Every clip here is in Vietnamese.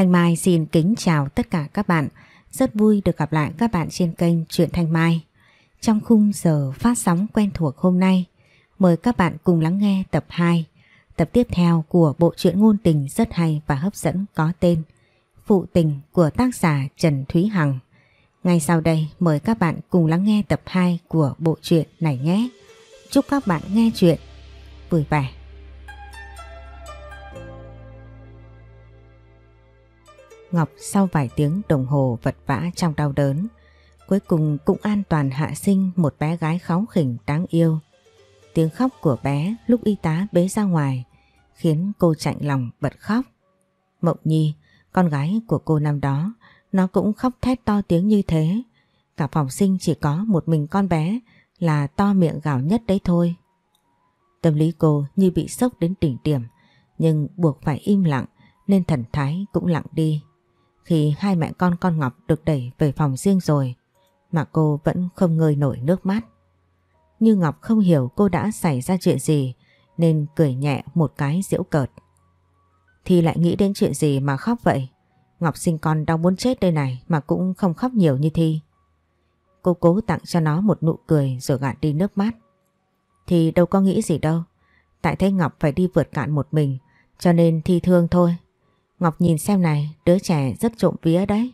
Thanh Mai xin kính chào tất cả các bạn. Rất vui được gặp lại các bạn trên kênh Truyện Thanh Mai. Trong khung giờ phát sóng quen thuộc hôm nay, mời các bạn cùng lắng nghe tập 2, tập tiếp theo của bộ truyện ngôn tình rất hay và hấp dẫn có tên Phụ tình của tác giả Trần Thúy Hằng. Ngay sau đây mời các bạn cùng lắng nghe tập 2 của bộ truyện này nhé. Chúc các bạn nghe truyện vui vẻ. Ngọc sau vài tiếng đồng hồ vật vã trong đau đớn, cuối cùng cũng an toàn hạ sinh một bé gái kháu khỉnh đáng yêu. Tiếng khóc của bé lúc y tá bế ra ngoài khiến cô chạnh lòng bật khóc. Mộng Nhi, con gái của cô năm đó, nó cũng khóc thét to tiếng như thế. Cả phòng sinh chỉ có một mình con bé là to miệng gạo nhất đấy thôi. Tâm lý cô như bị sốc đến đỉnh điểm, nhưng buộc phải im lặng nên thần thái cũng lặng đi khi hai mẹ con con Ngọc được đẩy về phòng riêng rồi mà cô vẫn không ngơi nổi nước mắt. Như Ngọc không hiểu cô đã xảy ra chuyện gì nên cười nhẹ một cái diễu cợt. Thì lại nghĩ đến chuyện gì mà khóc vậy? Ngọc sinh con đau muốn chết đây này mà cũng không khóc nhiều như Thi. Cô cố tặng cho nó một nụ cười rồi gạt đi nước mắt. Thì đâu có nghĩ gì đâu. Tại thấy Ngọc phải đi vượt cạn một mình cho nên Thi thương thôi Ngọc nhìn xem này, đứa trẻ rất trộm vía đấy.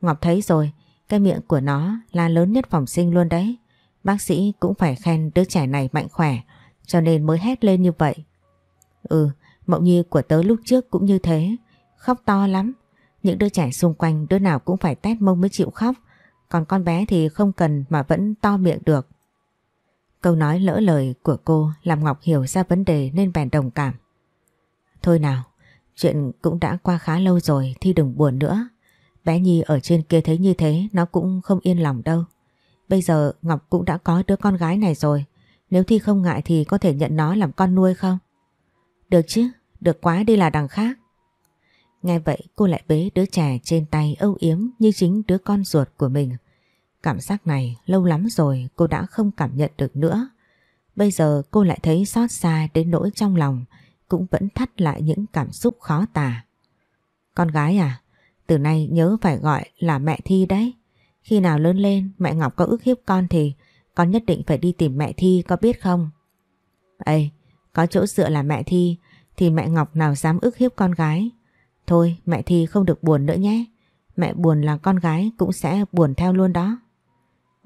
Ngọc thấy rồi, cái miệng của nó là lớn nhất phòng sinh luôn đấy. Bác sĩ cũng phải khen đứa trẻ này mạnh khỏe, cho nên mới hét lên như vậy. Ừ, mộng nhi của tớ lúc trước cũng như thế, khóc to lắm. Những đứa trẻ xung quanh đứa nào cũng phải tét mông mới chịu khóc, còn con bé thì không cần mà vẫn to miệng được. Câu nói lỡ lời của cô làm Ngọc hiểu ra vấn đề nên bèn đồng cảm. Thôi nào, Chuyện cũng đã qua khá lâu rồi Thi đừng buồn nữa Bé Nhi ở trên kia thấy như thế Nó cũng không yên lòng đâu Bây giờ Ngọc cũng đã có đứa con gái này rồi Nếu Thi không ngại thì có thể nhận nó làm con nuôi không Được chứ Được quá đi là đằng khác Nghe vậy cô lại bế đứa trẻ trên tay âu yếm như chính đứa con ruột của mình. Cảm giác này lâu lắm rồi cô đã không cảm nhận được nữa. Bây giờ cô lại thấy xót xa đến nỗi trong lòng cũng vẫn thắt lại những cảm xúc khó tả. Con gái à, từ nay nhớ phải gọi là mẹ Thi đấy. Khi nào lớn lên mẹ Ngọc có ức hiếp con thì con nhất định phải đi tìm mẹ Thi có biết không? Ê, có chỗ dựa là mẹ Thi thì mẹ Ngọc nào dám ức hiếp con gái. Thôi mẹ Thi không được buồn nữa nhé. Mẹ buồn là con gái cũng sẽ buồn theo luôn đó.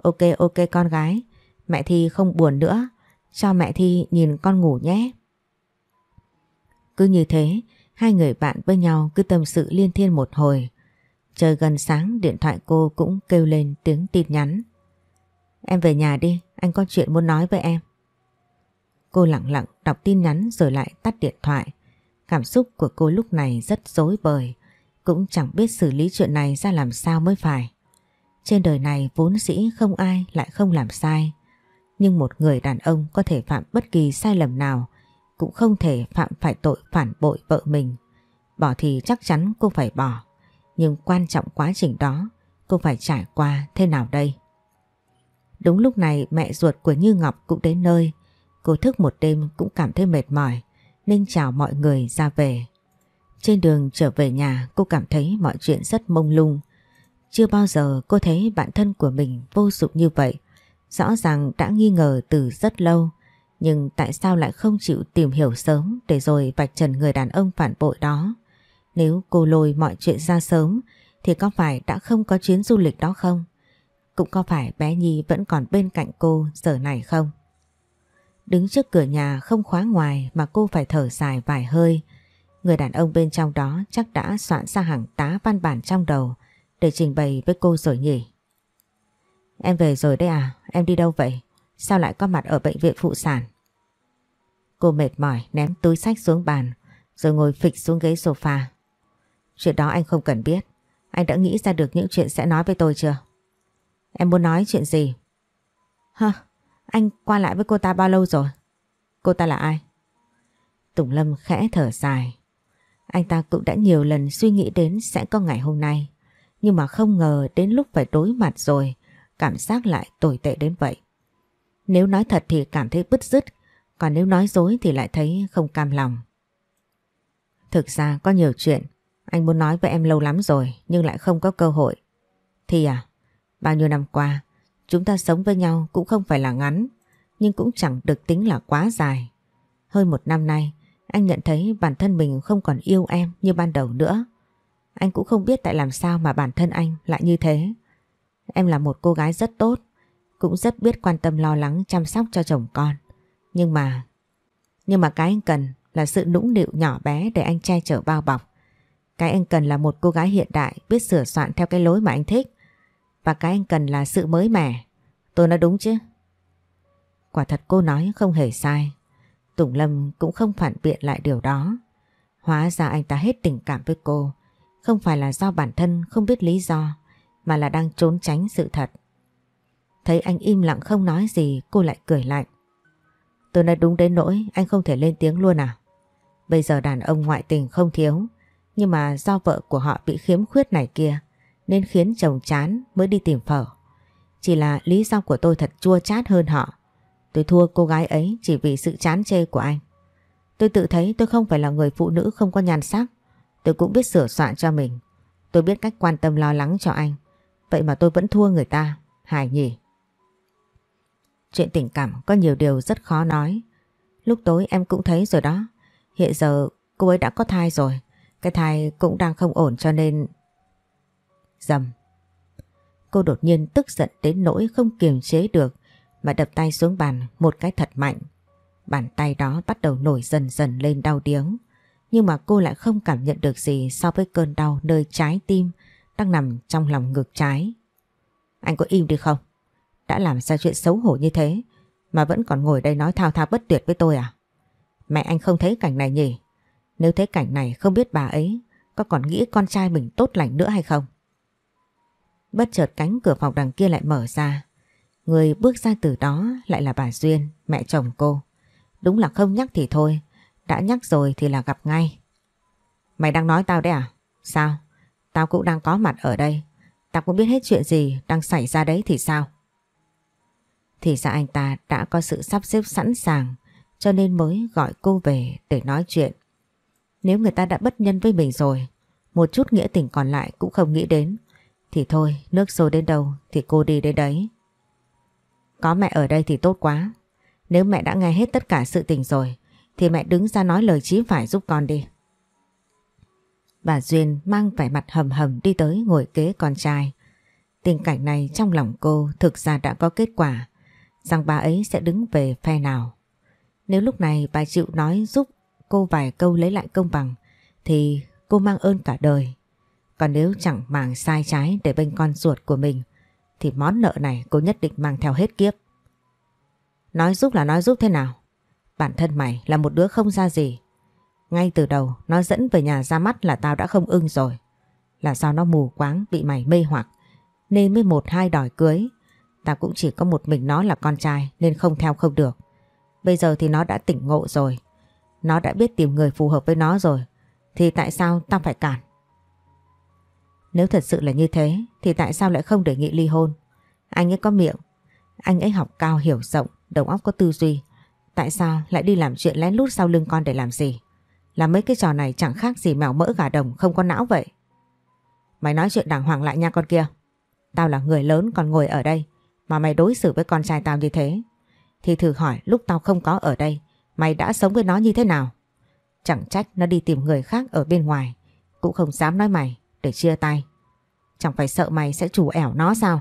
Ok ok con gái, mẹ Thi không buồn nữa. Cho mẹ Thi nhìn con ngủ nhé. Cứ như thế, hai người bạn với nhau cứ tâm sự liên thiên một hồi. Trời gần sáng điện thoại cô cũng kêu lên tiếng tin nhắn. Em về nhà đi, anh có chuyện muốn nói với em. Cô lặng lặng đọc tin nhắn rồi lại tắt điện thoại. Cảm xúc của cô lúc này rất dối bời, cũng chẳng biết xử lý chuyện này ra làm sao mới phải. Trên đời này vốn dĩ không ai lại không làm sai. Nhưng một người đàn ông có thể phạm bất kỳ sai lầm nào cũng không thể phạm phải tội phản bội vợ mình. Bỏ thì chắc chắn cô phải bỏ, nhưng quan trọng quá trình đó cô phải trải qua thế nào đây? Đúng lúc này mẹ ruột của Như Ngọc cũng đến nơi, cô thức một đêm cũng cảm thấy mệt mỏi nên chào mọi người ra về. Trên đường trở về nhà cô cảm thấy mọi chuyện rất mông lung. Chưa bao giờ cô thấy bản thân của mình vô dụng như vậy. Rõ ràng đã nghi ngờ từ rất lâu nhưng tại sao lại không chịu tìm hiểu sớm để rồi vạch trần người đàn ông phản bội đó? Nếu cô lôi mọi chuyện ra sớm thì có phải đã không có chuyến du lịch đó không? Cũng có phải bé Nhi vẫn còn bên cạnh cô giờ này không? Đứng trước cửa nhà không khóa ngoài mà cô phải thở dài vài hơi. Người đàn ông bên trong đó chắc đã soạn ra hàng tá văn bản trong đầu để trình bày với cô rồi nhỉ. Em về rồi đấy à, em đi đâu vậy? Sao lại có mặt ở bệnh viện phụ sản? Cô mệt mỏi ném túi sách xuống bàn rồi ngồi phịch xuống ghế sofa. Chuyện đó anh không cần biết. Anh đã nghĩ ra được những chuyện sẽ nói với tôi chưa? Em muốn nói chuyện gì? Hơ, anh qua lại với cô ta bao lâu rồi? Cô ta là ai? Tùng Lâm khẽ thở dài. Anh ta cũng đã nhiều lần suy nghĩ đến sẽ có ngày hôm nay. Nhưng mà không ngờ đến lúc phải đối mặt rồi, cảm giác lại tồi tệ đến vậy. Nếu nói thật thì cảm thấy bứt rứt, còn nếu nói dối thì lại thấy không cam lòng. Thực ra có nhiều chuyện, anh muốn nói với em lâu lắm rồi nhưng lại không có cơ hội. Thì à, bao nhiêu năm qua, chúng ta sống với nhau cũng không phải là ngắn, nhưng cũng chẳng được tính là quá dài. Hơn một năm nay, anh nhận thấy bản thân mình không còn yêu em như ban đầu nữa. Anh cũng không biết tại làm sao mà bản thân anh lại như thế. Em là một cô gái rất tốt, cũng rất biết quan tâm lo lắng chăm sóc cho chồng con. Nhưng mà... Nhưng mà cái anh cần là sự nũng nịu nhỏ bé để anh trai trở bao bọc. Cái anh cần là một cô gái hiện đại biết sửa soạn theo cái lối mà anh thích. Và cái anh cần là sự mới mẻ. Tôi nói đúng chứ? Quả thật cô nói không hề sai. Tùng Lâm cũng không phản biện lại điều đó. Hóa ra anh ta hết tình cảm với cô. Không phải là do bản thân không biết lý do, mà là đang trốn tránh sự thật. Thấy anh im lặng không nói gì cô lại cười lạnh. Tôi nói đúng đến nỗi anh không thể lên tiếng luôn à? Bây giờ đàn ông ngoại tình không thiếu nhưng mà do vợ của họ bị khiếm khuyết này kia nên khiến chồng chán mới đi tìm phở. Chỉ là lý do của tôi thật chua chát hơn họ. Tôi thua cô gái ấy chỉ vì sự chán chê của anh. Tôi tự thấy tôi không phải là người phụ nữ không có nhan sắc. Tôi cũng biết sửa soạn cho mình. Tôi biết cách quan tâm lo lắng cho anh. Vậy mà tôi vẫn thua người ta. hài nhỉ. Chuyện tình cảm có nhiều điều rất khó nói. Lúc tối em cũng thấy rồi đó. Hiện giờ cô ấy đã có thai rồi. Cái thai cũng đang không ổn cho nên... Dầm. Cô đột nhiên tức giận đến nỗi không kiềm chế được mà đập tay xuống bàn một cái thật mạnh. Bàn tay đó bắt đầu nổi dần dần lên đau điếng. Nhưng mà cô lại không cảm nhận được gì so với cơn đau nơi trái tim đang nằm trong lòng ngực trái. Anh có im đi không? đã làm ra chuyện xấu hổ như thế mà vẫn còn ngồi đây nói thao thao bất tuyệt với tôi à? Mẹ anh không thấy cảnh này nhỉ? Nếu thấy cảnh này không biết bà ấy có còn nghĩ con trai mình tốt lành nữa hay không? Bất chợt cánh cửa phòng đằng kia lại mở ra. Người bước ra từ đó lại là bà Duyên, mẹ chồng cô. Đúng là không nhắc thì thôi, đã nhắc rồi thì là gặp ngay. Mày đang nói tao đấy à? Sao? Tao cũng đang có mặt ở đây. Tao cũng biết hết chuyện gì đang xảy ra đấy thì sao? thì ra anh ta đã có sự sắp xếp sẵn sàng cho nên mới gọi cô về để nói chuyện. Nếu người ta đã bất nhân với mình rồi, một chút nghĩa tình còn lại cũng không nghĩ đến, thì thôi nước sôi đến đâu thì cô đi đến đấy. Có mẹ ở đây thì tốt quá, nếu mẹ đã nghe hết tất cả sự tình rồi thì mẹ đứng ra nói lời chí phải giúp con đi. Bà Duyên mang vẻ mặt hầm hầm đi tới ngồi kế con trai. Tình cảnh này trong lòng cô thực ra đã có kết quả rằng bà ấy sẽ đứng về phe nào. Nếu lúc này bà chịu nói giúp cô vài câu lấy lại công bằng thì cô mang ơn cả đời. Còn nếu chẳng màng sai trái để bên con ruột của mình thì món nợ này cô nhất định mang theo hết kiếp. Nói giúp là nói giúp thế nào? Bản thân mày là một đứa không ra gì. Ngay từ đầu nó dẫn về nhà ra mắt là tao đã không ưng rồi. Là do nó mù quáng bị mày mê hoặc nên mới một hai đòi cưới Ta cũng chỉ có một mình nó là con trai nên không theo không được. Bây giờ thì nó đã tỉnh ngộ rồi. Nó đã biết tìm người phù hợp với nó rồi. Thì tại sao tao phải cản? Nếu thật sự là như thế thì tại sao lại không đề nghị ly hôn? Anh ấy có miệng. Anh ấy học cao hiểu rộng, đầu óc có tư duy. Tại sao lại đi làm chuyện lén lút sau lưng con để làm gì? Làm mấy cái trò này chẳng khác gì mèo mỡ gà đồng không có não vậy. Mày nói chuyện đàng hoàng lại nha con kia. Tao là người lớn còn ngồi ở đây mà mày đối xử với con trai tao như thế thì thử hỏi lúc tao không có ở đây mày đã sống với nó như thế nào? Chẳng trách nó đi tìm người khác ở bên ngoài cũng không dám nói mày để chia tay. Chẳng phải sợ mày sẽ chủ ẻo nó sao?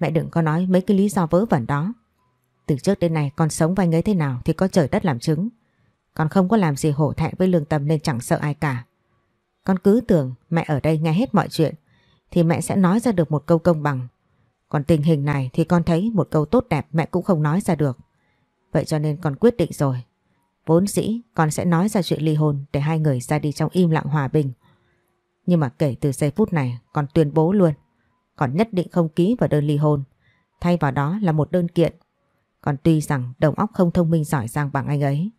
Mẹ đừng có nói mấy cái lý do vớ vẩn đó. Từ trước đến nay con sống với anh ấy thế nào thì có trời đất làm chứng. Con không có làm gì hổ thẹn với lương tâm nên chẳng sợ ai cả. Con cứ tưởng mẹ ở đây nghe hết mọi chuyện thì mẹ sẽ nói ra được một câu công bằng còn tình hình này thì con thấy một câu tốt đẹp mẹ cũng không nói ra được. Vậy cho nên con quyết định rồi. Vốn dĩ con sẽ nói ra chuyện ly hôn để hai người ra đi trong im lặng hòa bình. Nhưng mà kể từ giây phút này con tuyên bố luôn. Con nhất định không ký vào đơn ly hôn. Thay vào đó là một đơn kiện. Con tuy rằng đồng óc không thông minh giỏi giang bằng anh ấy.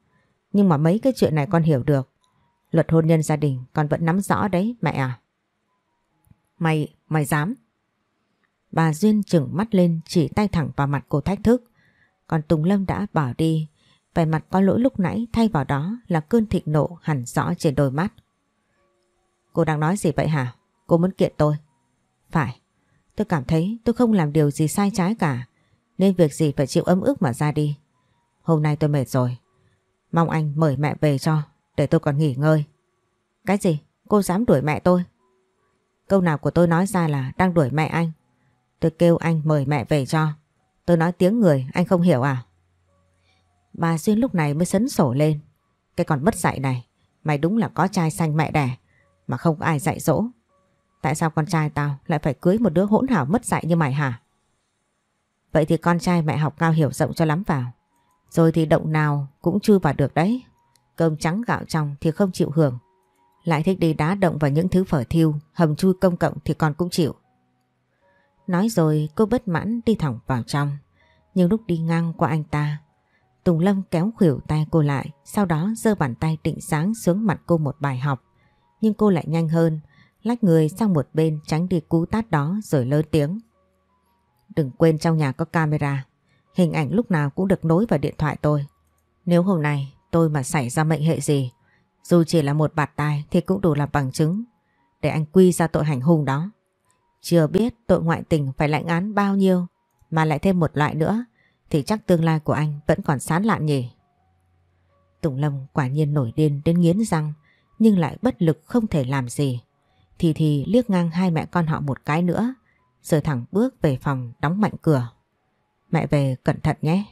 Nhưng mà mấy cái chuyện này con hiểu được. Luật hôn nhân gia đình con vẫn nắm rõ đấy mẹ à. Mày, mày dám. Bà Duyên chừng mắt lên chỉ tay thẳng vào mặt cô thách thức. Còn Tùng Lâm đã bỏ đi, vẻ mặt có lỗi lúc nãy thay vào đó là cơn thịnh nộ hẳn rõ trên đôi mắt. Cô đang nói gì vậy hả? Cô muốn kiện tôi. Phải, tôi cảm thấy tôi không làm điều gì sai trái cả, nên việc gì phải chịu ấm ức mà ra đi. Hôm nay tôi mệt rồi, mong anh mời mẹ về cho, để tôi còn nghỉ ngơi. Cái gì? Cô dám đuổi mẹ tôi? Câu nào của tôi nói ra là đang đuổi mẹ anh. Tôi kêu anh mời mẹ về cho. Tôi nói tiếng người anh không hiểu à? Bà Duyên lúc này mới sấn sổ lên. Cái còn bất dạy này, mày đúng là có trai xanh mẹ đẻ mà không có ai dạy dỗ. Tại sao con trai tao lại phải cưới một đứa hỗn hảo mất dạy như mày hả? Vậy thì con trai mẹ học cao hiểu rộng cho lắm vào. Rồi thì động nào cũng chưa vào được đấy. Cơm trắng gạo trong thì không chịu hưởng. Lại thích đi đá động vào những thứ phở thiêu, hầm chui công cộng thì con cũng chịu. Nói rồi cô bất mãn đi thẳng vào trong. Nhưng lúc đi ngang qua anh ta, Tùng Lâm kéo khuỷu tay cô lại, sau đó giơ bàn tay định sáng xuống mặt cô một bài học. Nhưng cô lại nhanh hơn, lách người sang một bên tránh đi cú tát đó rồi lớn tiếng. Đừng quên trong nhà có camera, hình ảnh lúc nào cũng được nối vào điện thoại tôi. Nếu hôm nay tôi mà xảy ra mệnh hệ gì, dù chỉ là một bạt tai thì cũng đủ làm bằng chứng để anh quy ra tội hành hung đó. Chưa biết tội ngoại tình phải lãnh án bao nhiêu mà lại thêm một loại nữa thì chắc tương lai của anh vẫn còn sán lạn nhỉ. Tùng Lâm quả nhiên nổi điên đến nghiến răng nhưng lại bất lực không thể làm gì. Thì thì liếc ngang hai mẹ con họ một cái nữa rồi thẳng bước về phòng đóng mạnh cửa. Mẹ về cẩn thận nhé.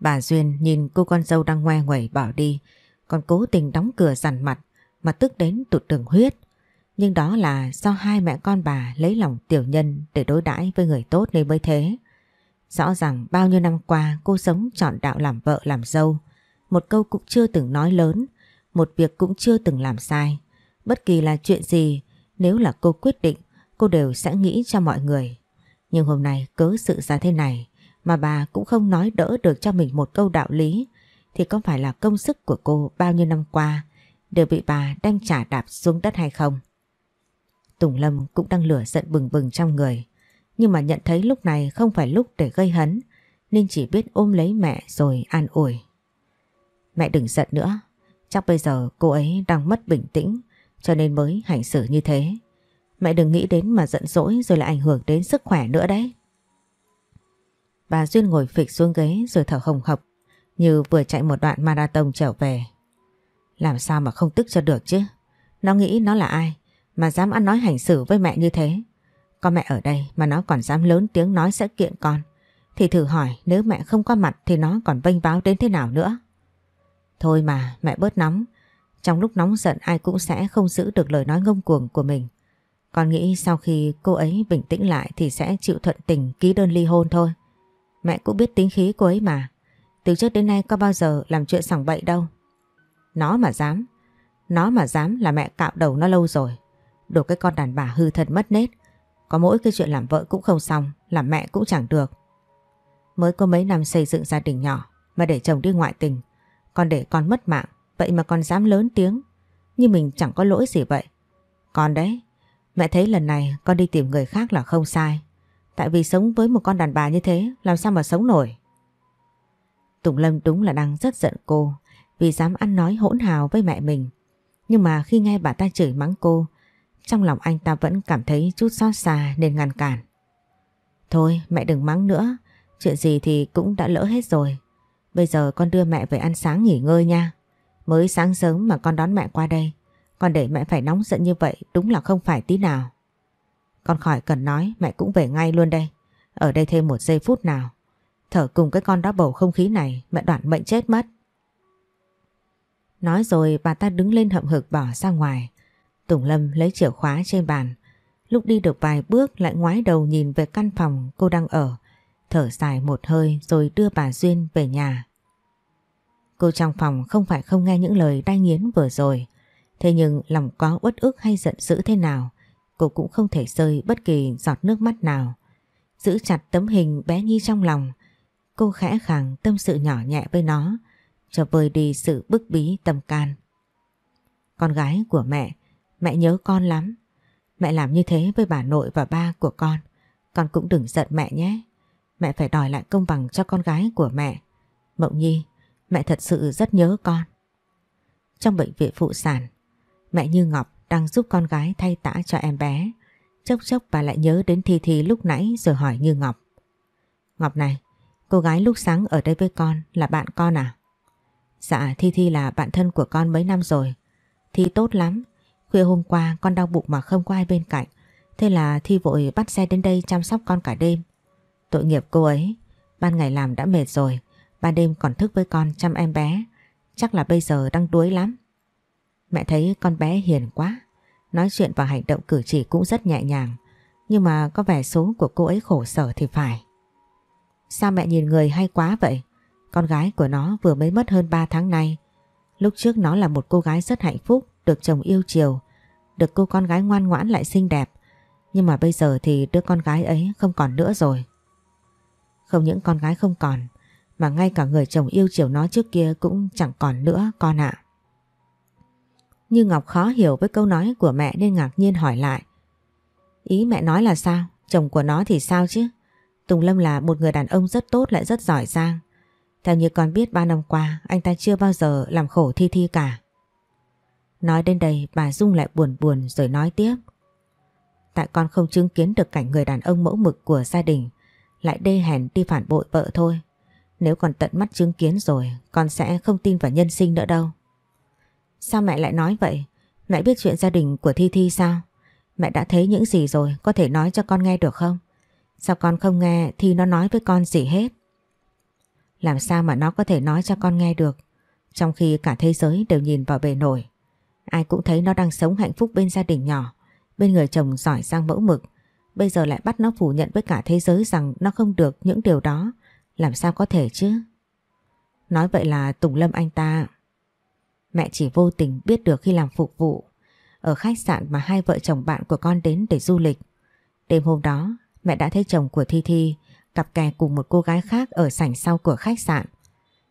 Bà Duyên nhìn cô con dâu đang ngoe ngoẩy bỏ đi còn cố tình đóng cửa dằn mặt mà tức đến tụt đường huyết. Nhưng đó là do hai mẹ con bà lấy lòng tiểu nhân để đối đãi với người tốt nên mới thế. Rõ ràng bao nhiêu năm qua cô sống chọn đạo làm vợ làm dâu. Một câu cũng chưa từng nói lớn, một việc cũng chưa từng làm sai. Bất kỳ là chuyện gì, nếu là cô quyết định, cô đều sẽ nghĩ cho mọi người. Nhưng hôm nay cớ sự ra thế này mà bà cũng không nói đỡ được cho mình một câu đạo lý thì có phải là công sức của cô bao nhiêu năm qua đều bị bà đem trả đạp xuống đất hay không? Tùng Lâm cũng đang lửa giận bừng bừng trong người. Nhưng mà nhận thấy lúc này không phải lúc để gây hấn, nên chỉ biết ôm lấy mẹ rồi an ủi. Mẹ đừng giận nữa, chắc bây giờ cô ấy đang mất bình tĩnh cho nên mới hành xử như thế. Mẹ đừng nghĩ đến mà giận dỗi rồi lại ảnh hưởng đến sức khỏe nữa đấy. Bà Duyên ngồi phịch xuống ghế rồi thở hồng hộc như vừa chạy một đoạn marathon trở về. Làm sao mà không tức cho được chứ? Nó nghĩ nó là ai? mà dám ăn nói hành xử với mẹ như thế. Có mẹ ở đây mà nó còn dám lớn tiếng nói sẽ kiện con. Thì thử hỏi nếu mẹ không có mặt thì nó còn vênh báo đến thế nào nữa. Thôi mà mẹ bớt nóng. Trong lúc nóng giận ai cũng sẽ không giữ được lời nói ngông cuồng của mình. Con nghĩ sau khi cô ấy bình tĩnh lại thì sẽ chịu thuận tình ký đơn ly hôn thôi. Mẹ cũng biết tính khí cô ấy mà. Từ trước đến nay có bao giờ làm chuyện sòng bậy đâu. Nó mà dám. Nó mà dám là mẹ cạo đầu nó lâu rồi. Đồ cái con đàn bà hư thật mất nết Có mỗi cái chuyện làm vợ cũng không xong Làm mẹ cũng chẳng được Mới có mấy năm xây dựng gia đình nhỏ Mà để chồng đi ngoại tình Còn để con mất mạng Vậy mà con dám lớn tiếng Như mình chẳng có lỗi gì vậy Con đấy Mẹ thấy lần này con đi tìm người khác là không sai Tại vì sống với một con đàn bà như thế Làm sao mà sống nổi Tùng Lâm đúng là đang rất giận cô Vì dám ăn nói hỗn hào với mẹ mình Nhưng mà khi nghe bà ta chửi mắng cô trong lòng anh ta vẫn cảm thấy chút xót xa nên ngăn cản. Thôi mẹ đừng mắng nữa, chuyện gì thì cũng đã lỡ hết rồi. Bây giờ con đưa mẹ về ăn sáng nghỉ ngơi nha. Mới sáng sớm mà con đón mẹ qua đây, con để mẹ phải nóng giận như vậy đúng là không phải tí nào. Con khỏi cần nói mẹ cũng về ngay luôn đây, ở đây thêm một giây phút nào. Thở cùng cái con đó bầu không khí này mẹ đoạn mệnh chết mất. Nói rồi bà ta đứng lên hậm hực bỏ ra ngoài Tùng Lâm lấy chìa khóa trên bàn Lúc đi được vài bước lại ngoái đầu nhìn về căn phòng cô đang ở Thở dài một hơi rồi đưa bà Duyên về nhà Cô trong phòng không phải không nghe những lời đai nghiến vừa rồi Thế nhưng lòng có uất ức hay giận dữ thế nào Cô cũng không thể rơi bất kỳ giọt nước mắt nào Giữ chặt tấm hình bé Nhi trong lòng Cô khẽ khàng tâm sự nhỏ nhẹ với nó Cho vơi đi sự bức bí tâm can Con gái của mẹ Mẹ nhớ con lắm. Mẹ làm như thế với bà nội và ba của con. Con cũng đừng giận mẹ nhé. Mẹ phải đòi lại công bằng cho con gái của mẹ. Mộng Nhi, mẹ thật sự rất nhớ con. Trong bệnh viện phụ sản, mẹ Như Ngọc đang giúp con gái thay tã cho em bé. Chốc chốc bà lại nhớ đến Thi Thi lúc nãy rồi hỏi Như Ngọc. Ngọc này, cô gái lúc sáng ở đây với con là bạn con à? Dạ Thi Thi là bạn thân của con mấy năm rồi. Thi tốt lắm, Khuya hôm qua con đau bụng mà không có ai bên cạnh Thế là Thi vội bắt xe đến đây chăm sóc con cả đêm Tội nghiệp cô ấy Ban ngày làm đã mệt rồi Ban đêm còn thức với con chăm em bé Chắc là bây giờ đang đuối lắm Mẹ thấy con bé hiền quá Nói chuyện và hành động cử chỉ cũng rất nhẹ nhàng Nhưng mà có vẻ số của cô ấy khổ sở thì phải Sao mẹ nhìn người hay quá vậy Con gái của nó vừa mới mất hơn 3 tháng nay Lúc trước nó là một cô gái rất hạnh phúc được chồng yêu chiều, được cô con gái ngoan ngoãn lại xinh đẹp. Nhưng mà bây giờ thì đứa con gái ấy không còn nữa rồi. Không những con gái không còn, mà ngay cả người chồng yêu chiều nó trước kia cũng chẳng còn nữa con ạ. Như Ngọc khó hiểu với câu nói của mẹ nên ngạc nhiên hỏi lại. Ý mẹ nói là sao? Chồng của nó thì sao chứ? Tùng Lâm là một người đàn ông rất tốt lại rất giỏi giang. Theo như con biết ba năm qua, anh ta chưa bao giờ làm khổ Thi Thi cả. Nói đến đây bà Dung lại buồn buồn rồi nói tiếp. Tại con không chứng kiến được cảnh người đàn ông mẫu mực của gia đình lại đê hèn đi phản bội vợ thôi. Nếu còn tận mắt chứng kiến rồi con sẽ không tin vào nhân sinh nữa đâu. Sao mẹ lại nói vậy? Mẹ biết chuyện gia đình của Thi Thi sao? Mẹ đã thấy những gì rồi có thể nói cho con nghe được không? Sao con không nghe Thi nó nói với con gì hết? Làm sao mà nó có thể nói cho con nghe được? Trong khi cả thế giới đều nhìn vào bề nổi Ai cũng thấy nó đang sống hạnh phúc bên gia đình nhỏ, bên người chồng giỏi sang mẫu mực. Bây giờ lại bắt nó phủ nhận với cả thế giới rằng nó không được những điều đó. Làm sao có thể chứ? Nói vậy là Tùng Lâm anh ta. Mẹ chỉ vô tình biết được khi làm phục vụ. Ở khách sạn mà hai vợ chồng bạn của con đến để du lịch. Đêm hôm đó, mẹ đã thấy chồng của Thi Thi cặp kè cùng một cô gái khác ở sảnh sau của khách sạn.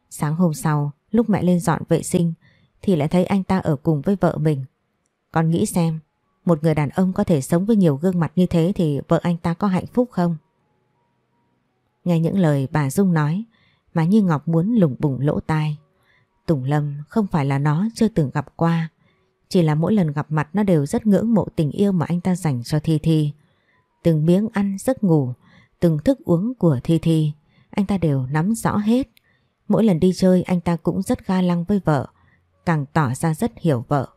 Sáng hôm sau, lúc mẹ lên dọn vệ sinh, thì lại thấy anh ta ở cùng với vợ mình. Con nghĩ xem, một người đàn ông có thể sống với nhiều gương mặt như thế thì vợ anh ta có hạnh phúc không? Nghe những lời bà Dung nói mà như Ngọc muốn lủng bủng lỗ tai. Tùng Lâm không phải là nó chưa từng gặp qua, chỉ là mỗi lần gặp mặt nó đều rất ngưỡng mộ tình yêu mà anh ta dành cho Thi Thi. Từng miếng ăn giấc ngủ, từng thức uống của Thi Thi, anh ta đều nắm rõ hết. Mỗi lần đi chơi anh ta cũng rất ga lăng với vợ, càng tỏ ra rất hiểu vợ.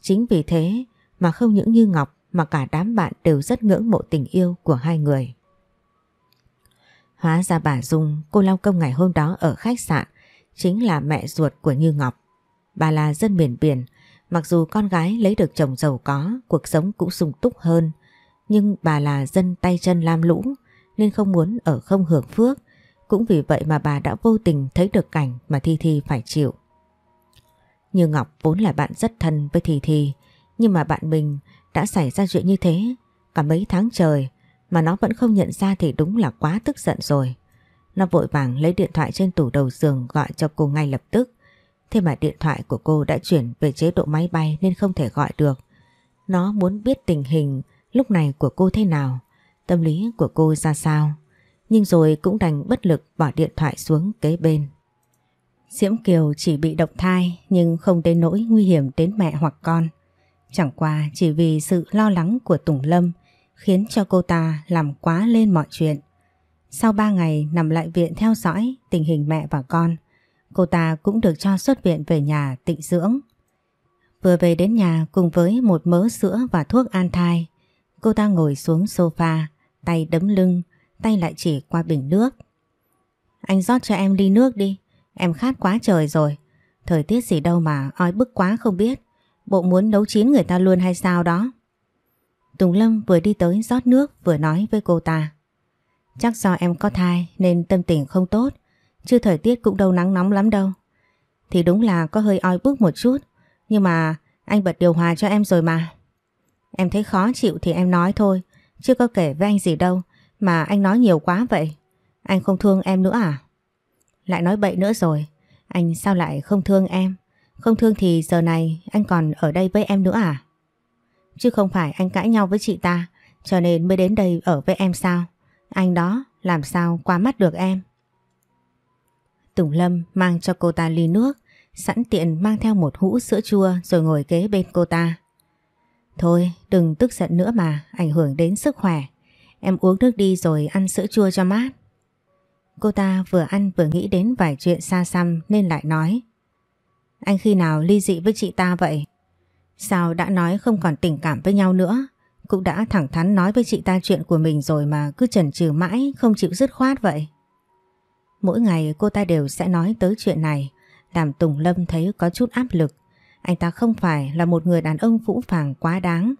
Chính vì thế mà không những như Ngọc mà cả đám bạn đều rất ngưỡng mộ tình yêu của hai người. Hóa ra bà Dung, cô lao công ngày hôm đó ở khách sạn, chính là mẹ ruột của Như Ngọc. Bà là dân miền biển, mặc dù con gái lấy được chồng giàu có, cuộc sống cũng sung túc hơn, nhưng bà là dân tay chân lam lũ nên không muốn ở không hưởng phước. Cũng vì vậy mà bà đã vô tình thấy được cảnh mà Thi Thi phải chịu. Như Ngọc vốn là bạn rất thân với Thì Thì Nhưng mà bạn mình đã xảy ra chuyện như thế Cả mấy tháng trời Mà nó vẫn không nhận ra thì đúng là quá tức giận rồi Nó vội vàng lấy điện thoại trên tủ đầu giường gọi cho cô ngay lập tức Thế mà điện thoại của cô đã chuyển về chế độ máy bay nên không thể gọi được Nó muốn biết tình hình lúc này của cô thế nào Tâm lý của cô ra sao Nhưng rồi cũng đành bất lực bỏ điện thoại xuống kế bên Diễm Kiều chỉ bị độc thai nhưng không đến nỗi nguy hiểm đến mẹ hoặc con. Chẳng qua chỉ vì sự lo lắng của Tùng Lâm khiến cho cô ta làm quá lên mọi chuyện. Sau 3 ngày nằm lại viện theo dõi tình hình mẹ và con, cô ta cũng được cho xuất viện về nhà tịnh dưỡng. Vừa về đến nhà cùng với một mớ sữa và thuốc an thai, cô ta ngồi xuống sofa, tay đấm lưng, tay lại chỉ qua bình nước. Anh rót cho em ly nước đi. Em khát quá trời rồi Thời tiết gì đâu mà oi bức quá không biết Bộ muốn nấu chín người ta luôn hay sao đó Tùng Lâm vừa đi tới rót nước vừa nói với cô ta Chắc do em có thai nên tâm tình không tốt Chứ thời tiết cũng đâu nắng nóng lắm đâu Thì đúng là có hơi oi bức một chút Nhưng mà anh bật điều hòa cho em rồi mà Em thấy khó chịu thì em nói thôi Chưa có kể với anh gì đâu Mà anh nói nhiều quá vậy Anh không thương em nữa à lại nói bậy nữa rồi Anh sao lại không thương em Không thương thì giờ này anh còn ở đây với em nữa à Chứ không phải anh cãi nhau với chị ta Cho nên mới đến đây ở với em sao Anh đó làm sao qua mắt được em Tùng Lâm mang cho cô ta ly nước Sẵn tiện mang theo một hũ sữa chua Rồi ngồi kế bên cô ta Thôi đừng tức giận nữa mà Ảnh hưởng đến sức khỏe Em uống nước đi rồi ăn sữa chua cho mát Cô ta vừa ăn vừa nghĩ đến vài chuyện xa xăm nên lại nói Anh khi nào ly dị với chị ta vậy? Sao đã nói không còn tình cảm với nhau nữa? Cũng đã thẳng thắn nói với chị ta chuyện của mình rồi mà cứ chần chừ mãi không chịu dứt khoát vậy. Mỗi ngày cô ta đều sẽ nói tới chuyện này làm Tùng Lâm thấy có chút áp lực. Anh ta không phải là một người đàn ông vũ phàng quá đáng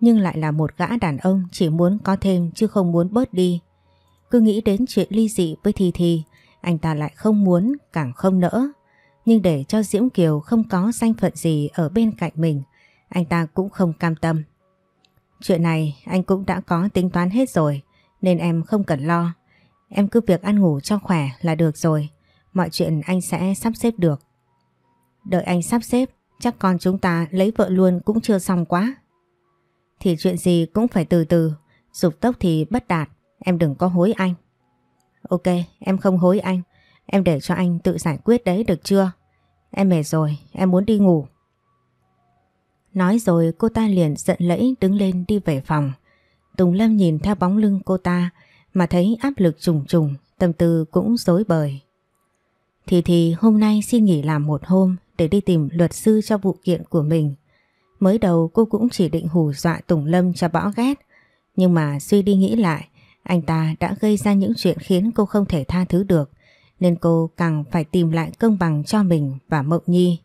nhưng lại là một gã đàn ông chỉ muốn có thêm chứ không muốn bớt đi. Cứ nghĩ đến chuyện ly dị với Thì Thì, anh ta lại không muốn, càng không nỡ. Nhưng để cho Diễm Kiều không có danh phận gì ở bên cạnh mình, anh ta cũng không cam tâm. Chuyện này anh cũng đã có tính toán hết rồi, nên em không cần lo. Em cứ việc ăn ngủ cho khỏe là được rồi, mọi chuyện anh sẽ sắp xếp được. Đợi anh sắp xếp, chắc con chúng ta lấy vợ luôn cũng chưa xong quá. Thì chuyện gì cũng phải từ từ, dục tốc thì bất đạt, Em đừng có hối anh Ok em không hối anh Em để cho anh tự giải quyết đấy được chưa Em mệt rồi em muốn đi ngủ Nói rồi cô ta liền giận lẫy đứng lên đi về phòng Tùng Lâm nhìn theo bóng lưng cô ta Mà thấy áp lực trùng trùng Tâm tư cũng dối bời Thì thì hôm nay xin nghỉ làm một hôm Để đi tìm luật sư cho vụ kiện của mình Mới đầu cô cũng chỉ định hù dọa Tùng Lâm cho bỏ ghét Nhưng mà suy đi nghĩ lại anh ta đã gây ra những chuyện khiến cô không thể tha thứ được nên cô càng phải tìm lại công bằng cho mình và Mộng Nhi.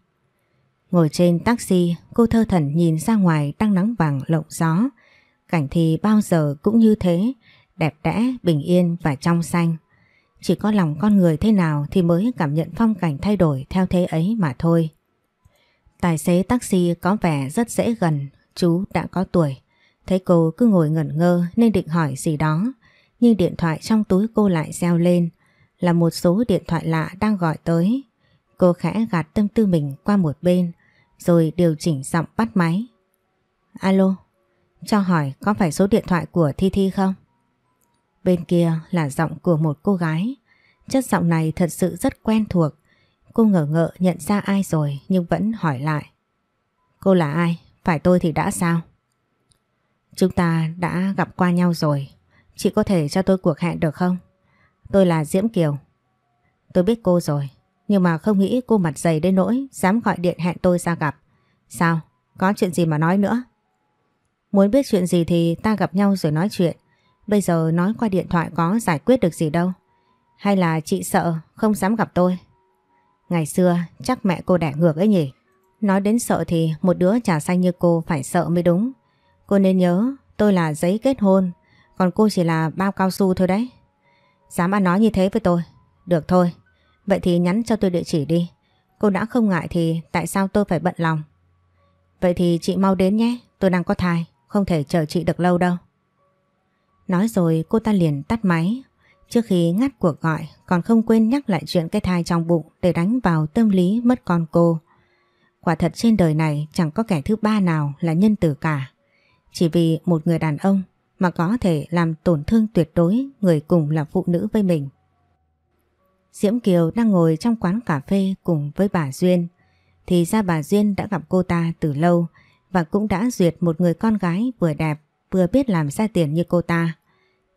Ngồi trên taxi, cô thơ thẩn nhìn ra ngoài đang nắng vàng lộng gió. Cảnh thì bao giờ cũng như thế, đẹp đẽ, bình yên và trong xanh. Chỉ có lòng con người thế nào thì mới cảm nhận phong cảnh thay đổi theo thế ấy mà thôi. Tài xế taxi có vẻ rất dễ gần, chú đã có tuổi. Thấy cô cứ ngồi ngẩn ngơ nên định hỏi gì đó nhưng điện thoại trong túi cô lại reo lên là một số điện thoại lạ đang gọi tới. Cô khẽ gạt tâm tư mình qua một bên rồi điều chỉnh giọng bắt máy. Alo, cho hỏi có phải số điện thoại của Thi Thi không? Bên kia là giọng của một cô gái. Chất giọng này thật sự rất quen thuộc. Cô ngờ ngợ nhận ra ai rồi nhưng vẫn hỏi lại. Cô là ai? Phải tôi thì đã sao? Chúng ta đã gặp qua nhau rồi. Chị có thể cho tôi cuộc hẹn được không? Tôi là Diễm Kiều. Tôi biết cô rồi, nhưng mà không nghĩ cô mặt dày đến nỗi dám gọi điện hẹn tôi ra gặp. Sao? Có chuyện gì mà nói nữa? Muốn biết chuyện gì thì ta gặp nhau rồi nói chuyện. Bây giờ nói qua điện thoại có giải quyết được gì đâu. Hay là chị sợ không dám gặp tôi? Ngày xưa chắc mẹ cô đẻ ngược ấy nhỉ? Nói đến sợ thì một đứa trà xanh như cô phải sợ mới đúng. Cô nên nhớ tôi là giấy kết hôn còn cô chỉ là bao cao su thôi đấy Dám ăn nói như thế với tôi Được thôi Vậy thì nhắn cho tôi địa chỉ đi Cô đã không ngại thì tại sao tôi phải bận lòng Vậy thì chị mau đến nhé Tôi đang có thai Không thể chờ chị được lâu đâu Nói rồi cô ta liền tắt máy Trước khi ngắt cuộc gọi Còn không quên nhắc lại chuyện cái thai trong bụng Để đánh vào tâm lý mất con cô Quả thật trên đời này Chẳng có kẻ thứ ba nào là nhân tử cả Chỉ vì một người đàn ông mà có thể làm tổn thương tuyệt đối người cùng là phụ nữ với mình. Diễm Kiều đang ngồi trong quán cà phê cùng với bà Duyên thì ra bà Duyên đã gặp cô ta từ lâu và cũng đã duyệt một người con gái vừa đẹp vừa biết làm ra tiền như cô ta.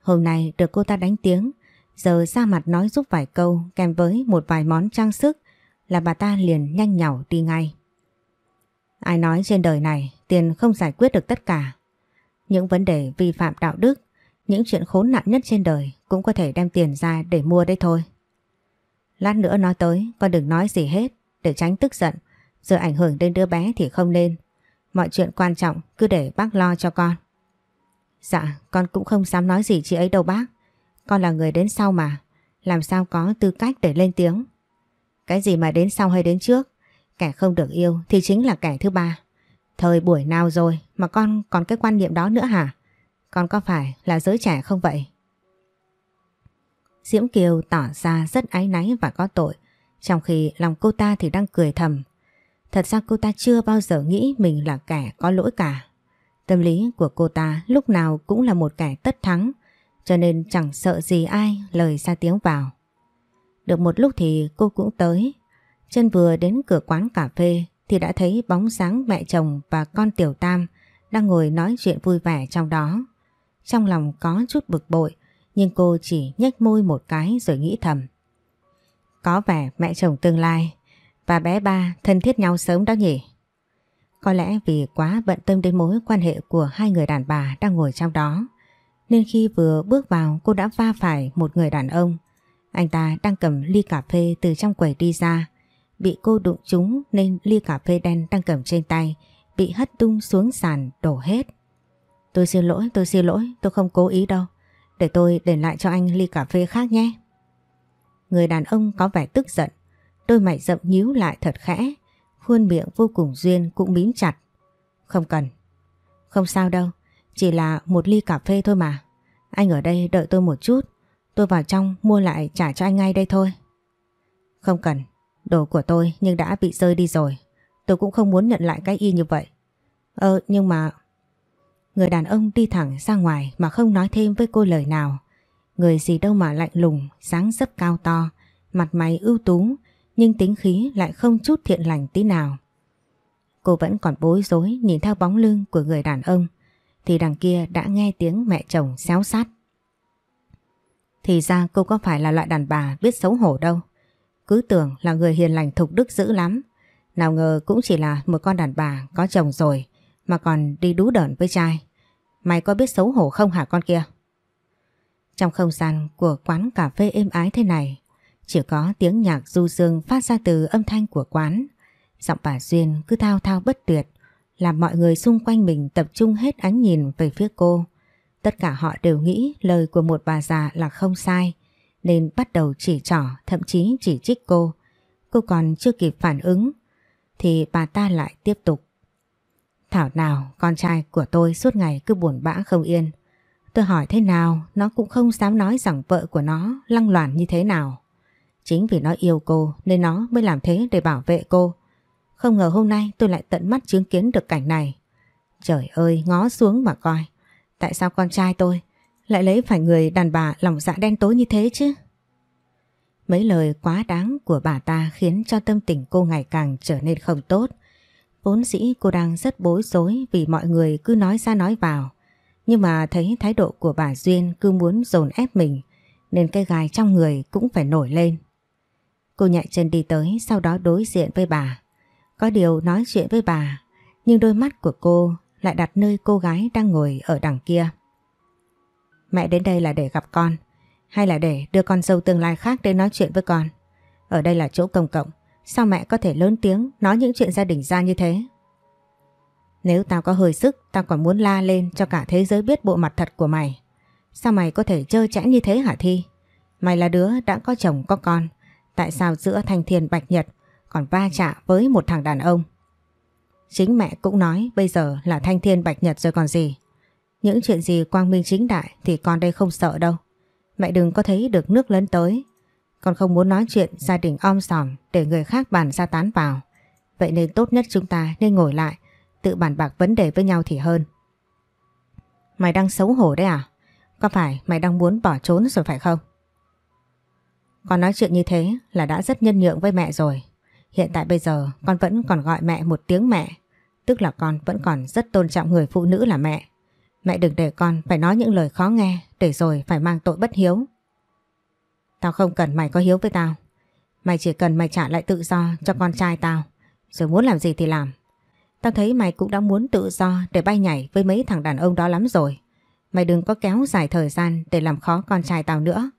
Hôm nay được cô ta đánh tiếng giờ ra mặt nói giúp vài câu kèm với một vài món trang sức là bà ta liền nhanh nhỏ đi ngay. Ai nói trên đời này tiền không giải quyết được tất cả những vấn đề vi phạm đạo đức, những chuyện khốn nạn nhất trên đời cũng có thể đem tiền ra để mua đấy thôi. Lát nữa nói tới, con đừng nói gì hết để tránh tức giận, giờ ảnh hưởng đến đứa bé thì không nên. Mọi chuyện quan trọng cứ để bác lo cho con. Dạ, con cũng không dám nói gì chị ấy đâu bác. Con là người đến sau mà, làm sao có tư cách để lên tiếng. Cái gì mà đến sau hay đến trước, kẻ không được yêu thì chính là kẻ thứ ba. Thời buổi nào rồi mà con còn cái quan niệm đó nữa hả? Con có phải là giới trẻ không vậy? Diễm Kiều tỏ ra rất áy náy và có tội Trong khi lòng cô ta thì đang cười thầm Thật ra cô ta chưa bao giờ nghĩ mình là kẻ có lỗi cả Tâm lý của cô ta lúc nào cũng là một kẻ tất thắng Cho nên chẳng sợ gì ai lời ra tiếng vào Được một lúc thì cô cũng tới Chân vừa đến cửa quán cà phê thì đã thấy bóng dáng mẹ chồng và con Tiểu Tam đang ngồi nói chuyện vui vẻ trong đó. Trong lòng có chút bực bội nhưng cô chỉ nhếch môi một cái rồi nghĩ thầm. Có vẻ mẹ chồng tương lai và bé ba thân thiết nhau sớm đó nhỉ? Có lẽ vì quá bận tâm đến mối quan hệ của hai người đàn bà đang ngồi trong đó nên khi vừa bước vào cô đã va phải một người đàn ông. Anh ta đang cầm ly cà phê từ trong quầy đi ra bị cô đụng trúng nên ly cà phê đen đang cầm trên tay bị hất tung xuống sàn đổ hết. Tôi xin lỗi, tôi xin lỗi, tôi không cố ý đâu. Để tôi để lại cho anh ly cà phê khác nhé. Người đàn ông có vẻ tức giận, đôi mày rậm nhíu lại thật khẽ, khuôn miệng vô cùng duyên cũng mím chặt. Không cần. Không sao đâu, chỉ là một ly cà phê thôi mà. Anh ở đây đợi tôi một chút, tôi vào trong mua lại trả cho anh ngay đây thôi. Không cần, Đồ của tôi nhưng đã bị rơi đi rồi. Tôi cũng không muốn nhận lại cái y như vậy. Ờ nhưng mà... Người đàn ông đi thẳng ra ngoài mà không nói thêm với cô lời nào. Người gì đâu mà lạnh lùng, sáng rất cao to, mặt mày ưu tú, nhưng tính khí lại không chút thiện lành tí nào. Cô vẫn còn bối rối nhìn theo bóng lưng của người đàn ông, thì đằng kia đã nghe tiếng mẹ chồng xéo sát. Thì ra cô có phải là loại đàn bà biết xấu hổ đâu cứ tưởng là người hiền lành thục đức dữ lắm. Nào ngờ cũng chỉ là một con đàn bà có chồng rồi mà còn đi đú đởn với trai. Mày có biết xấu hổ không hả con kia? Trong không gian của quán cà phê êm ái thế này, chỉ có tiếng nhạc du dương phát ra từ âm thanh của quán. Giọng bà Duyên cứ thao thao bất tuyệt, làm mọi người xung quanh mình tập trung hết ánh nhìn về phía cô. Tất cả họ đều nghĩ lời của một bà già là không sai nên bắt đầu chỉ trỏ thậm chí chỉ trích cô. Cô còn chưa kịp phản ứng thì bà ta lại tiếp tục. Thảo nào con trai của tôi suốt ngày cứ buồn bã không yên. Tôi hỏi thế nào nó cũng không dám nói rằng vợ của nó lăng loàn như thế nào. Chính vì nó yêu cô nên nó mới làm thế để bảo vệ cô. Không ngờ hôm nay tôi lại tận mắt chứng kiến được cảnh này. Trời ơi ngó xuống mà coi. Tại sao con trai tôi lại lấy phải người đàn bà lòng dạ đen tối như thế chứ Mấy lời quá đáng của bà ta khiến cho tâm tình cô ngày càng trở nên không tốt Vốn dĩ cô đang rất bối rối vì mọi người cứ nói ra nói vào Nhưng mà thấy thái độ của bà Duyên cứ muốn dồn ép mình Nên cái gai trong người cũng phải nổi lên Cô nhạy chân đi tới sau đó đối diện với bà Có điều nói chuyện với bà Nhưng đôi mắt của cô lại đặt nơi cô gái đang ngồi ở đằng kia Mẹ đến đây là để gặp con Hay là để đưa con dâu tương lai khác đến nói chuyện với con Ở đây là chỗ công cộng Sao mẹ có thể lớn tiếng Nói những chuyện gia đình ra như thế Nếu tao có hơi sức Tao còn muốn la lên cho cả thế giới biết bộ mặt thật của mày Sao mày có thể chơi chẽn như thế hả Thi Mày là đứa đã có chồng có con Tại sao giữa thanh thiên bạch nhật Còn va chạm với một thằng đàn ông Chính mẹ cũng nói bây giờ là thanh thiên bạch nhật rồi còn gì những chuyện gì quang minh chính đại thì con đây không sợ đâu. Mẹ đừng có thấy được nước lớn tới. Con không muốn nói chuyện gia đình om sòm để người khác bàn ra tán vào. Vậy nên tốt nhất chúng ta nên ngồi lại, tự bàn bạc vấn đề với nhau thì hơn. Mày đang xấu hổ đấy à? Có phải mày đang muốn bỏ trốn rồi phải không? Con nói chuyện như thế là đã rất nhân nhượng với mẹ rồi. Hiện tại bây giờ con vẫn còn gọi mẹ một tiếng mẹ. Tức là con vẫn còn rất tôn trọng người phụ nữ là mẹ. Mẹ đừng để con phải nói những lời khó nghe để rồi phải mang tội bất hiếu. Tao không cần mày có hiếu với tao. Mày chỉ cần mày trả lại tự do cho con trai tao. Rồi muốn làm gì thì làm. Tao thấy mày cũng đã muốn tự do để bay nhảy với mấy thằng đàn ông đó lắm rồi. Mày đừng có kéo dài thời gian để làm khó con trai tao nữa.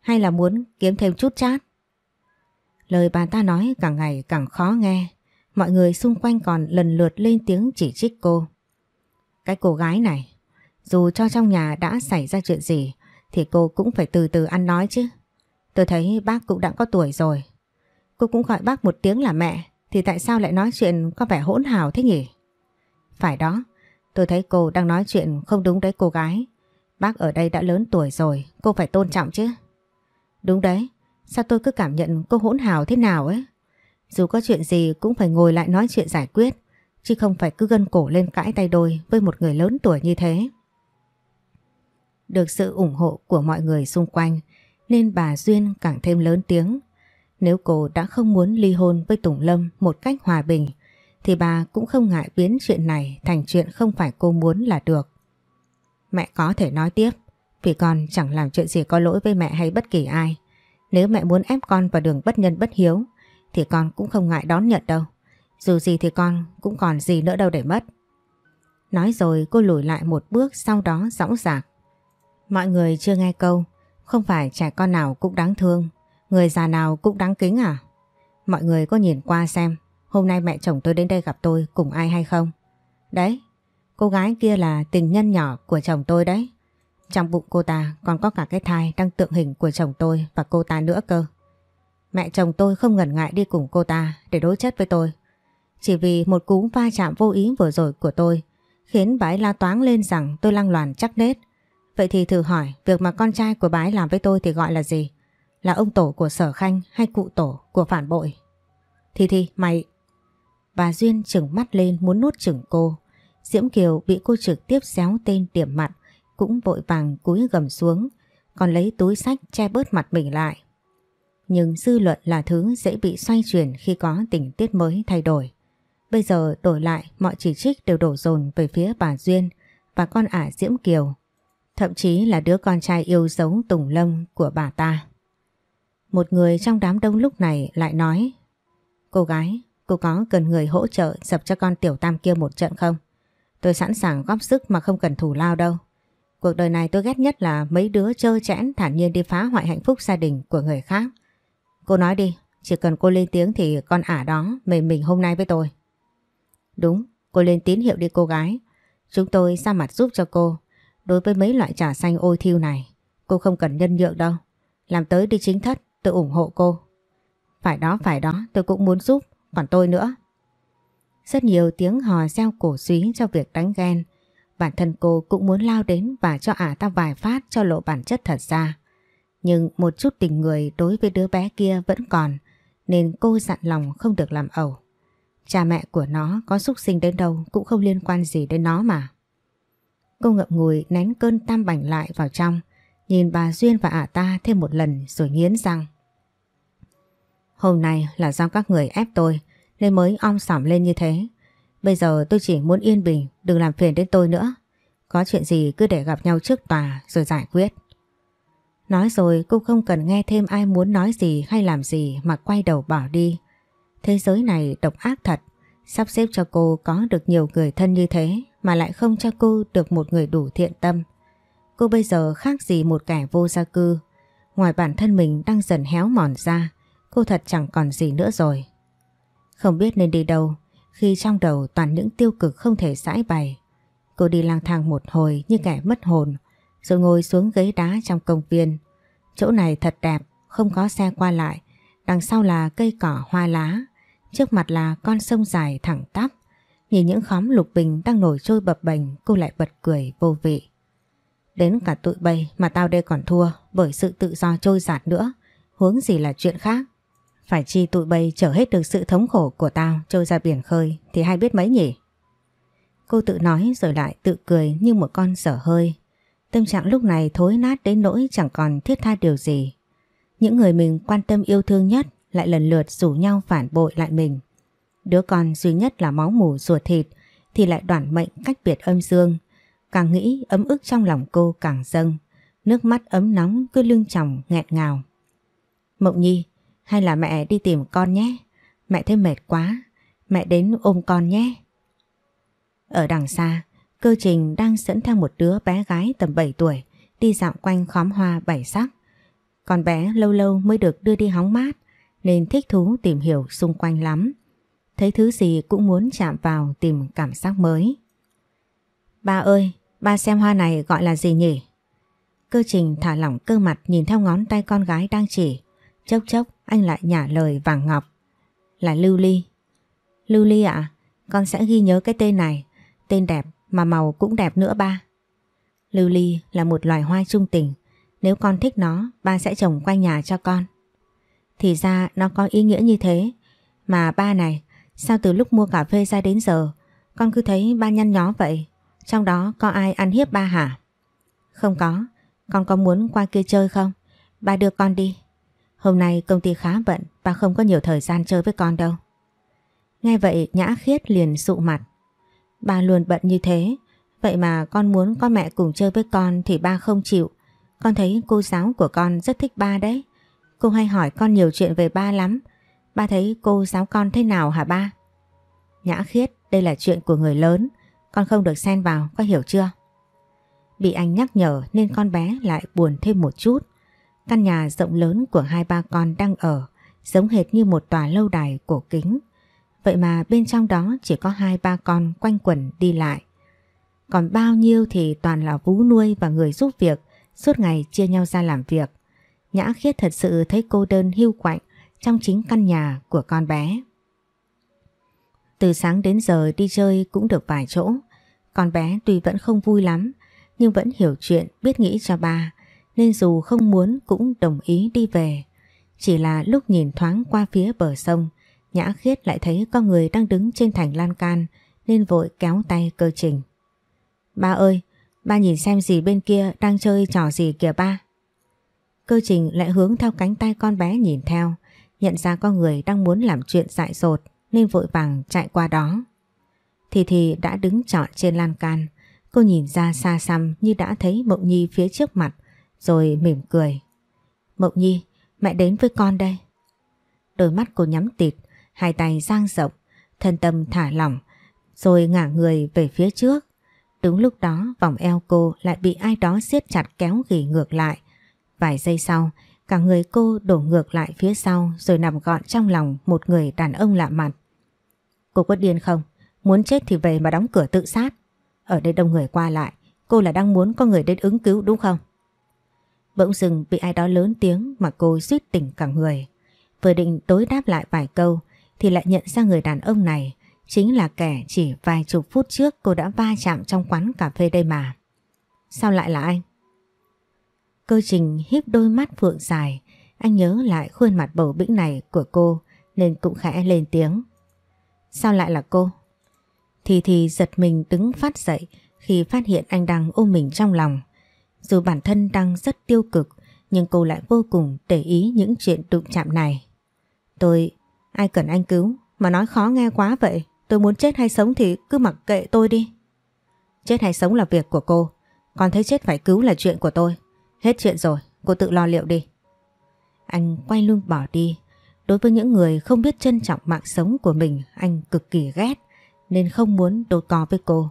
Hay là muốn kiếm thêm chút chát. Lời bà ta nói càng ngày càng khó nghe. Mọi người xung quanh còn lần lượt lên tiếng chỉ trích cô. Cái cô gái này dù cho trong nhà đã xảy ra chuyện gì thì cô cũng phải từ từ ăn nói chứ. Tôi thấy bác cũng đã có tuổi rồi. Cô cũng gọi bác một tiếng là mẹ thì tại sao lại nói chuyện có vẻ hỗn hào thế nhỉ? Phải đó, tôi thấy cô đang nói chuyện không đúng đấy cô gái. Bác ở đây đã lớn tuổi rồi, cô phải tôn trọng chứ. Đúng đấy, sao tôi cứ cảm nhận cô hỗn hào thế nào ấy? Dù có chuyện gì cũng phải ngồi lại nói chuyện giải quyết, chứ không phải cứ gân cổ lên cãi tay đôi với một người lớn tuổi như thế được sự ủng hộ của mọi người xung quanh nên bà Duyên càng thêm lớn tiếng. Nếu cô đã không muốn ly hôn với Tùng Lâm một cách hòa bình thì bà cũng không ngại biến chuyện này thành chuyện không phải cô muốn là được. Mẹ có thể nói tiếp vì con chẳng làm chuyện gì có lỗi với mẹ hay bất kỳ ai. Nếu mẹ muốn ép con vào đường bất nhân bất hiếu thì con cũng không ngại đón nhận đâu. Dù gì thì con cũng còn gì nữa đâu để mất. Nói rồi cô lùi lại một bước sau đó dõng dạc. Mọi người chưa nghe câu Không phải trẻ con nào cũng đáng thương Người già nào cũng đáng kính à Mọi người có nhìn qua xem Hôm nay mẹ chồng tôi đến đây gặp tôi cùng ai hay không Đấy Cô gái kia là tình nhân nhỏ của chồng tôi đấy Trong bụng cô ta còn có cả cái thai đang tượng hình của chồng tôi và cô ta nữa cơ Mẹ chồng tôi không ngần ngại đi cùng cô ta để đối chất với tôi Chỉ vì một cú va chạm vô ý vừa rồi của tôi Khiến bà ấy la toáng lên rằng tôi lăng loàn chắc nết Vậy thì thử hỏi việc mà con trai của bái làm với tôi thì gọi là gì? Là ông tổ của sở khanh hay cụ tổ của phản bội? Thì thì mày... Bà Duyên trừng mắt lên muốn nuốt chửng cô. Diễm Kiều bị cô trực tiếp xéo tên điểm mặt cũng vội vàng cúi gầm xuống còn lấy túi sách che bớt mặt mình lại. Nhưng dư luận là thứ dễ bị xoay chuyển khi có tình tiết mới thay đổi. Bây giờ đổi lại mọi chỉ trích đều đổ dồn về phía bà Duyên và con ả Diễm Kiều thậm chí là đứa con trai yêu dấu Tùng Lâm của bà ta. Một người trong đám đông lúc này lại nói Cô gái, cô có cần người hỗ trợ dập cho con tiểu tam kia một trận không? Tôi sẵn sàng góp sức mà không cần thủ lao đâu. Cuộc đời này tôi ghét nhất là mấy đứa trơ chẽn thản nhiên đi phá hoại hạnh phúc gia đình của người khác. Cô nói đi, chỉ cần cô lên tiếng thì con ả đó mềm mình hôm nay với tôi. Đúng, cô lên tín hiệu đi cô gái. Chúng tôi ra mặt giúp cho cô. Đối với mấy loại trà xanh ôi thiêu này Cô không cần nhân nhượng đâu Làm tới đi chính thất tôi ủng hộ cô Phải đó phải đó tôi cũng muốn giúp Còn tôi nữa Rất nhiều tiếng hò reo cổ suý cho việc đánh ghen Bản thân cô cũng muốn lao đến Và cho ả ta vài phát cho lộ bản chất thật ra Nhưng một chút tình người đối với đứa bé kia vẫn còn Nên cô dặn lòng không được làm ẩu Cha mẹ của nó có xúc sinh đến đâu cũng không liên quan gì đến nó mà. Cô ngậm ngùi nén cơn tam bảnh lại vào trong Nhìn bà Duyên và ả ta thêm một lần rồi nghiến răng Hôm nay là do các người ép tôi Nên mới om sỏm lên như thế Bây giờ tôi chỉ muốn yên bình Đừng làm phiền đến tôi nữa Có chuyện gì cứ để gặp nhau trước tòa Rồi giải quyết Nói rồi cô không cần nghe thêm ai muốn nói gì Hay làm gì mà quay đầu bỏ đi Thế giới này độc ác thật Sắp xếp cho cô có được nhiều người thân như thế mà lại không cho cô được một người đủ thiện tâm. Cô bây giờ khác gì một kẻ vô gia cư. Ngoài bản thân mình đang dần héo mòn ra, cô thật chẳng còn gì nữa rồi. Không biết nên đi đâu, khi trong đầu toàn những tiêu cực không thể giải bày. Cô đi lang thang một hồi như kẻ mất hồn, rồi ngồi xuống ghế đá trong công viên. Chỗ này thật đẹp, không có xe qua lại, đằng sau là cây cỏ hoa lá, trước mặt là con sông dài thẳng tắp. Nhìn những khóm lục bình đang nổi trôi bập bềnh cô lại bật cười vô vị. Đến cả tụi bay mà tao đây còn thua bởi sự tự do trôi giạt nữa, hướng gì là chuyện khác. Phải chi tụi bay chở hết được sự thống khổ của tao trôi ra biển khơi thì hay biết mấy nhỉ? Cô tự nói rồi lại tự cười như một con dở hơi. Tâm trạng lúc này thối nát đến nỗi chẳng còn thiết tha điều gì. Những người mình quan tâm yêu thương nhất lại lần lượt rủ nhau phản bội lại mình Đứa con duy nhất là máu mủ ruột thịt thì lại đoản mệnh cách biệt âm dương. Càng nghĩ ấm ức trong lòng cô càng dâng. Nước mắt ấm nóng cứ lưng tròng nghẹn ngào. Mộng Nhi, hay là mẹ đi tìm con nhé. Mẹ thấy mệt quá. Mẹ đến ôm con nhé. Ở đằng xa, cơ trình đang dẫn theo một đứa bé gái tầm 7 tuổi đi dạo quanh khóm hoa bảy sắc. Con bé lâu lâu mới được đưa đi hóng mát nên thích thú tìm hiểu xung quanh lắm. Thấy thứ gì cũng muốn chạm vào tìm cảm giác mới. Ba ơi, ba xem hoa này gọi là gì nhỉ? Cơ trình thả lỏng cơ mặt nhìn theo ngón tay con gái đang chỉ. Chốc chốc anh lại nhả lời vàng ngọc. Là Lưu Ly. Lưu Ly ạ, con sẽ ghi nhớ cái tên này. Tên đẹp mà màu cũng đẹp nữa ba. Lưu Ly là một loài hoa trung tình. Nếu con thích nó, ba sẽ trồng quanh nhà cho con. Thì ra nó có ý nghĩa như thế. Mà ba này, Sao từ lúc mua cà phê ra đến giờ Con cứ thấy ba nhăn nhó vậy Trong đó có ai ăn hiếp ba hả Không có Con có muốn qua kia chơi không Ba đưa con đi Hôm nay công ty khá bận Ba không có nhiều thời gian chơi với con đâu Nghe vậy Nhã Khiết liền sụ mặt Ba luôn bận như thế Vậy mà con muốn có mẹ cùng chơi với con Thì ba không chịu Con thấy cô giáo của con rất thích ba đấy Cô hay hỏi con nhiều chuyện về ba lắm Ba thấy cô giáo con thế nào hả ba? Nhã khiết, đây là chuyện của người lớn, con không được xen vào, có hiểu chưa? Bị anh nhắc nhở nên con bé lại buồn thêm một chút. Căn nhà rộng lớn của hai ba con đang ở, giống hệt như một tòa lâu đài cổ kính. Vậy mà bên trong đó chỉ có hai ba con quanh quẩn đi lại. Còn bao nhiêu thì toàn là vú nuôi và người giúp việc, suốt ngày chia nhau ra làm việc. Nhã Khiết thật sự thấy cô đơn hiu quạnh, trong chính căn nhà của con bé. Từ sáng đến giờ đi chơi cũng được vài chỗ, con bé tuy vẫn không vui lắm nhưng vẫn hiểu chuyện biết nghĩ cho ba nên dù không muốn cũng đồng ý đi về. Chỉ là lúc nhìn thoáng qua phía bờ sông, Nhã Khiết lại thấy con người đang đứng trên thành lan can nên vội kéo tay cơ trình. Ba ơi, ba nhìn xem gì bên kia đang chơi trò gì kìa ba. Cơ trình lại hướng theo cánh tay con bé nhìn theo, nhận ra có người đang muốn làm chuyện dại dột nên vội vàng chạy qua đó. Thì thì đã đứng trọn trên lan can, cô nhìn ra xa xăm như đã thấy Mộng Nhi phía trước mặt rồi mỉm cười. Mộng Nhi, mẹ đến với con đây. Đôi mắt cô nhắm tịt, hai tay giang rộng, thân tâm thả lỏng, rồi ngả người về phía trước. Đúng lúc đó vòng eo cô lại bị ai đó siết chặt kéo gỉ ngược lại. Vài giây sau, Cả người cô đổ ngược lại phía sau rồi nằm gọn trong lòng một người đàn ông lạ mặt. Cô có điên không? Muốn chết thì về mà đóng cửa tự sát. Ở đây đông người qua lại, cô là đang muốn có người đến ứng cứu đúng không? Bỗng dừng bị ai đó lớn tiếng mà cô suýt tỉnh cả người. Vừa định tối đáp lại vài câu thì lại nhận ra người đàn ông này chính là kẻ chỉ vài chục phút trước cô đã va chạm trong quán cà phê đây mà. Sao lại là anh? Cơ trình híp đôi mắt phượng dài, anh nhớ lại khuôn mặt bầu bĩnh này của cô nên cũng khẽ lên tiếng. Sao lại là cô? Thì thì giật mình đứng phát dậy khi phát hiện anh đang ôm mình trong lòng. Dù bản thân đang rất tiêu cực nhưng cô lại vô cùng để ý những chuyện đụng chạm này. Tôi, ai cần anh cứu mà nói khó nghe quá vậy. Tôi muốn chết hay sống thì cứ mặc kệ tôi đi. Chết hay sống là việc của cô, còn thấy chết phải cứu là chuyện của tôi. Hết chuyện rồi, cô tự lo liệu đi. Anh quay lưng bỏ đi. Đối với những người không biết trân trọng mạng sống của mình, anh cực kỳ ghét, nên không muốn đột co với cô.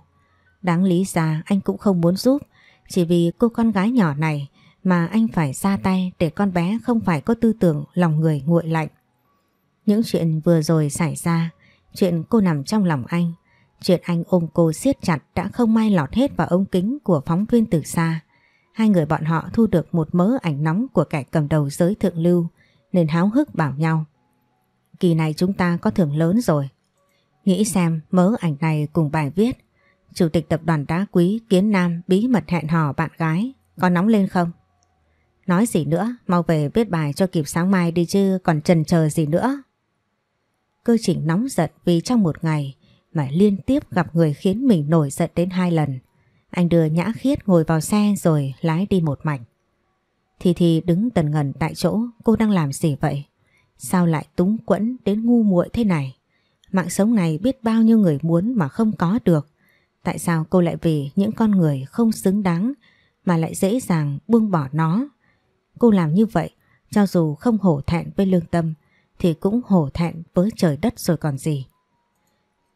Đáng lý ra anh cũng không muốn giúp, chỉ vì cô con gái nhỏ này mà anh phải ra tay để con bé không phải có tư tưởng lòng người nguội lạnh. Những chuyện vừa rồi xảy ra, chuyện cô nằm trong lòng anh, chuyện anh ôm cô siết chặt đã không may lọt hết vào ống kính của phóng viên từ xa hai người bọn họ thu được một mớ ảnh nóng của kẻ cầm đầu giới thượng lưu nên háo hức bảo nhau. Kỳ này chúng ta có thưởng lớn rồi. Nghĩ xem mớ ảnh này cùng bài viết Chủ tịch tập đoàn đá quý Kiến Nam bí mật hẹn hò bạn gái có nóng lên không? Nói gì nữa, mau về viết bài cho kịp sáng mai đi chứ còn trần chờ gì nữa. Cơ chỉnh nóng giận vì trong một ngày mà liên tiếp gặp người khiến mình nổi giận đến hai lần. Anh đưa Nhã Khiết ngồi vào xe rồi lái đi một mảnh. Thì thì đứng tần ngần tại chỗ cô đang làm gì vậy? Sao lại túng quẫn đến ngu muội thế này? Mạng sống này biết bao nhiêu người muốn mà không có được. Tại sao cô lại vì những con người không xứng đáng mà lại dễ dàng buông bỏ nó? Cô làm như vậy cho dù không hổ thẹn với lương tâm thì cũng hổ thẹn với trời đất rồi còn gì.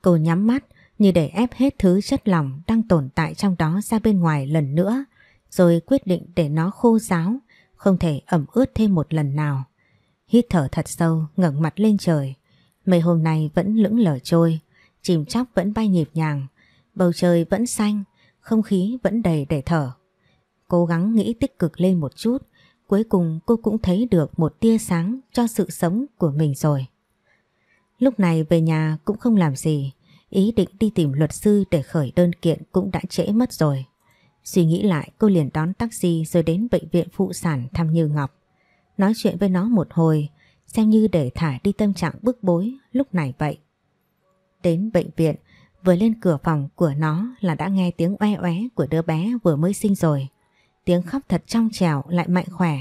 Cô nhắm mắt như để ép hết thứ chất lỏng đang tồn tại trong đó ra bên ngoài lần nữa, rồi quyết định để nó khô ráo, không thể ẩm ướt thêm một lần nào. Hít thở thật sâu, ngẩng mặt lên trời. Mây hôm nay vẫn lững lờ trôi, chìm chóc vẫn bay nhịp nhàng, bầu trời vẫn xanh, không khí vẫn đầy để thở. Cố gắng nghĩ tích cực lên một chút, cuối cùng cô cũng thấy được một tia sáng cho sự sống của mình rồi. Lúc này về nhà cũng không làm gì, Ý định đi tìm luật sư để khởi đơn kiện cũng đã trễ mất rồi. Suy nghĩ lại cô liền đón taxi rồi đến bệnh viện phụ sản thăm Như Ngọc. Nói chuyện với nó một hồi, xem như để thả đi tâm trạng bức bối lúc này vậy. Đến bệnh viện, vừa lên cửa phòng của nó là đã nghe tiếng oe oé của đứa bé vừa mới sinh rồi. Tiếng khóc thật trong trèo lại mạnh khỏe,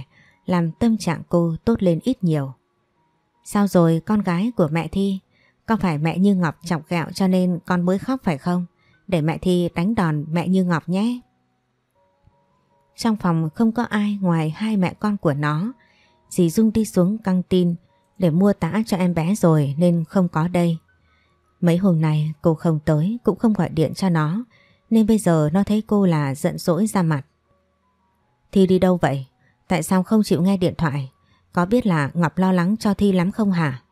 làm tâm trạng cô tốt lên ít nhiều. Sao rồi con gái của mẹ Thi? Có phải mẹ Như Ngọc chọc gạo cho nên con mới khóc phải không? Để mẹ Thi đánh đòn mẹ Như Ngọc nhé. Trong phòng không có ai ngoài hai mẹ con của nó. Dì Dung đi xuống căng tin để mua tã cho em bé rồi nên không có đây. Mấy hôm nay cô không tới cũng không gọi điện cho nó nên bây giờ nó thấy cô là giận dỗi ra mặt. Thi đi đâu vậy? Tại sao không chịu nghe điện thoại? Có biết là Ngọc lo lắng cho Thi lắm không hả?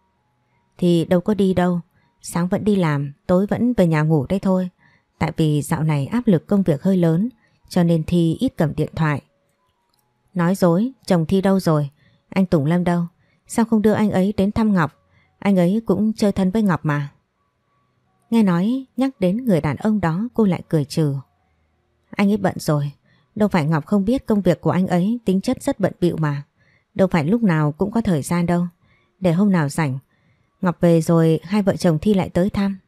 thì đâu có đi đâu. Sáng vẫn đi làm, tối vẫn về nhà ngủ đây thôi. Tại vì dạo này áp lực công việc hơi lớn, cho nên Thi ít cầm điện thoại. Nói dối, chồng Thi đâu rồi? Anh Tùng Lâm đâu? Sao không đưa anh ấy đến thăm Ngọc? Anh ấy cũng chơi thân với Ngọc mà. Nghe nói nhắc đến người đàn ông đó cô lại cười trừ. Anh ấy bận rồi, đâu phải Ngọc không biết công việc của anh ấy tính chất rất bận bịu mà. Đâu phải lúc nào cũng có thời gian đâu. Để hôm nào rảnh, Ngọc về rồi hai vợ chồng Thi lại tới thăm.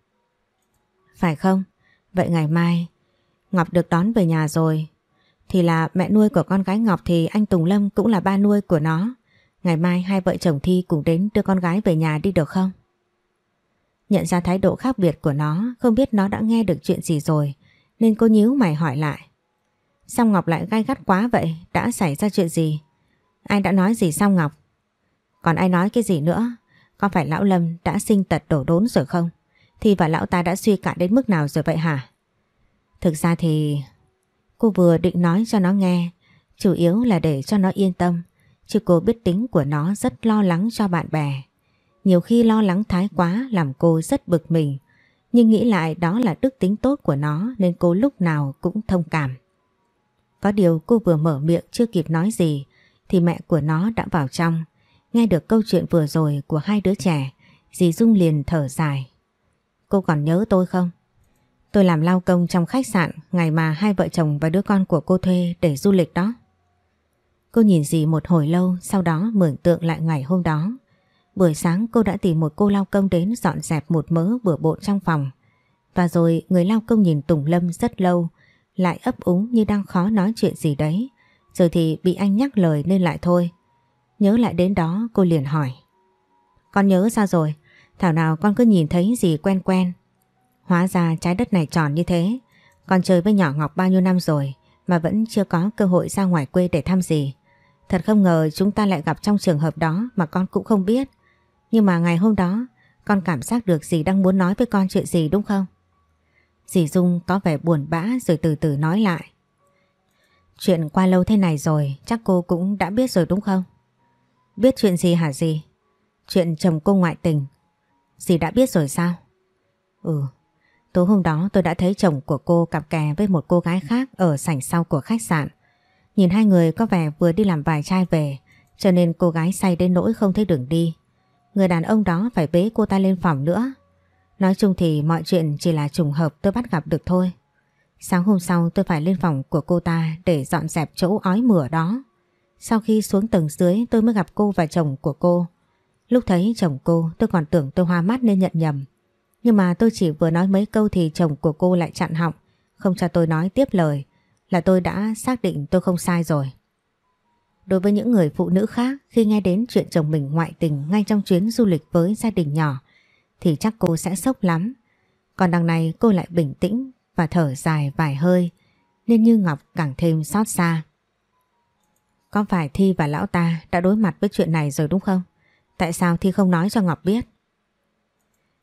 Phải không? Vậy ngày mai Ngọc được đón về nhà rồi. Thì là mẹ nuôi của con gái Ngọc thì anh Tùng Lâm cũng là ba nuôi của nó. Ngày mai hai vợ chồng Thi cùng đến đưa con gái về nhà đi được không? Nhận ra thái độ khác biệt của nó, không biết nó đã nghe được chuyện gì rồi, nên cô nhíu mày hỏi lại. Sao Ngọc lại gai gắt quá vậy? Đã xảy ra chuyện gì? Ai đã nói gì sao Ngọc? Còn ai nói cái gì nữa? Có phải lão Lâm đã sinh tật đổ đốn rồi không? Thì và lão ta đã suy cạn đến mức nào rồi vậy hả? Thực ra thì... Cô vừa định nói cho nó nghe, chủ yếu là để cho nó yên tâm, chứ cô biết tính của nó rất lo lắng cho bạn bè. Nhiều khi lo lắng thái quá làm cô rất bực mình, nhưng nghĩ lại đó là đức tính tốt của nó nên cô lúc nào cũng thông cảm. Có điều cô vừa mở miệng chưa kịp nói gì thì mẹ của nó đã vào trong. Nghe được câu chuyện vừa rồi của hai đứa trẻ, dì Dung liền thở dài. Cô còn nhớ tôi không? Tôi làm lao công trong khách sạn ngày mà hai vợ chồng và đứa con của cô thuê để du lịch đó. Cô nhìn dì một hồi lâu sau đó mượn tượng lại ngày hôm đó. Buổi sáng cô đã tìm một cô lao công đến dọn dẹp một mớ bừa bộn trong phòng. Và rồi người lao công nhìn Tùng Lâm rất lâu, lại ấp úng như đang khó nói chuyện gì đấy. Rồi thì bị anh nhắc lời nên lại thôi. Nhớ lại đến đó cô liền hỏi. Con nhớ sao rồi, thảo nào con cứ nhìn thấy gì quen quen. Hóa ra trái đất này tròn như thế, con chơi với nhỏ Ngọc bao nhiêu năm rồi mà vẫn chưa có cơ hội ra ngoài quê để thăm gì. Thật không ngờ chúng ta lại gặp trong trường hợp đó mà con cũng không biết. Nhưng mà ngày hôm đó, con cảm giác được dì đang muốn nói với con chuyện gì đúng không? Dì Dung có vẻ buồn bã rồi từ từ nói lại. Chuyện qua lâu thế này rồi, chắc cô cũng đã biết rồi đúng không? Biết chuyện gì hả dì? Chuyện chồng cô ngoại tình. Dì đã biết rồi sao? Ừ, tối hôm đó tôi đã thấy chồng của cô cặp kè với một cô gái khác ở sảnh sau của khách sạn. Nhìn hai người có vẻ vừa đi làm vài chai về, cho nên cô gái say đến nỗi không thấy đường đi. Người đàn ông đó phải bế cô ta lên phòng nữa. Nói chung thì mọi chuyện chỉ là trùng hợp tôi bắt gặp được thôi. Sáng hôm sau tôi phải lên phòng của cô ta để dọn dẹp chỗ ói mửa đó. Sau khi xuống tầng dưới tôi mới gặp cô và chồng của cô. Lúc thấy chồng cô tôi còn tưởng tôi hoa mắt nên nhận nhầm. Nhưng mà tôi chỉ vừa nói mấy câu thì chồng của cô lại chặn họng, không cho tôi nói tiếp lời là tôi đã xác định tôi không sai rồi. Đối với những người phụ nữ khác khi nghe đến chuyện chồng mình ngoại tình ngay trong chuyến du lịch với gia đình nhỏ thì chắc cô sẽ sốc lắm. Còn đằng này cô lại bình tĩnh và thở dài vài hơi nên như Ngọc càng thêm xót xa. Có phải Thi và lão ta đã đối mặt với chuyện này rồi đúng không? Tại sao Thi không nói cho Ngọc biết?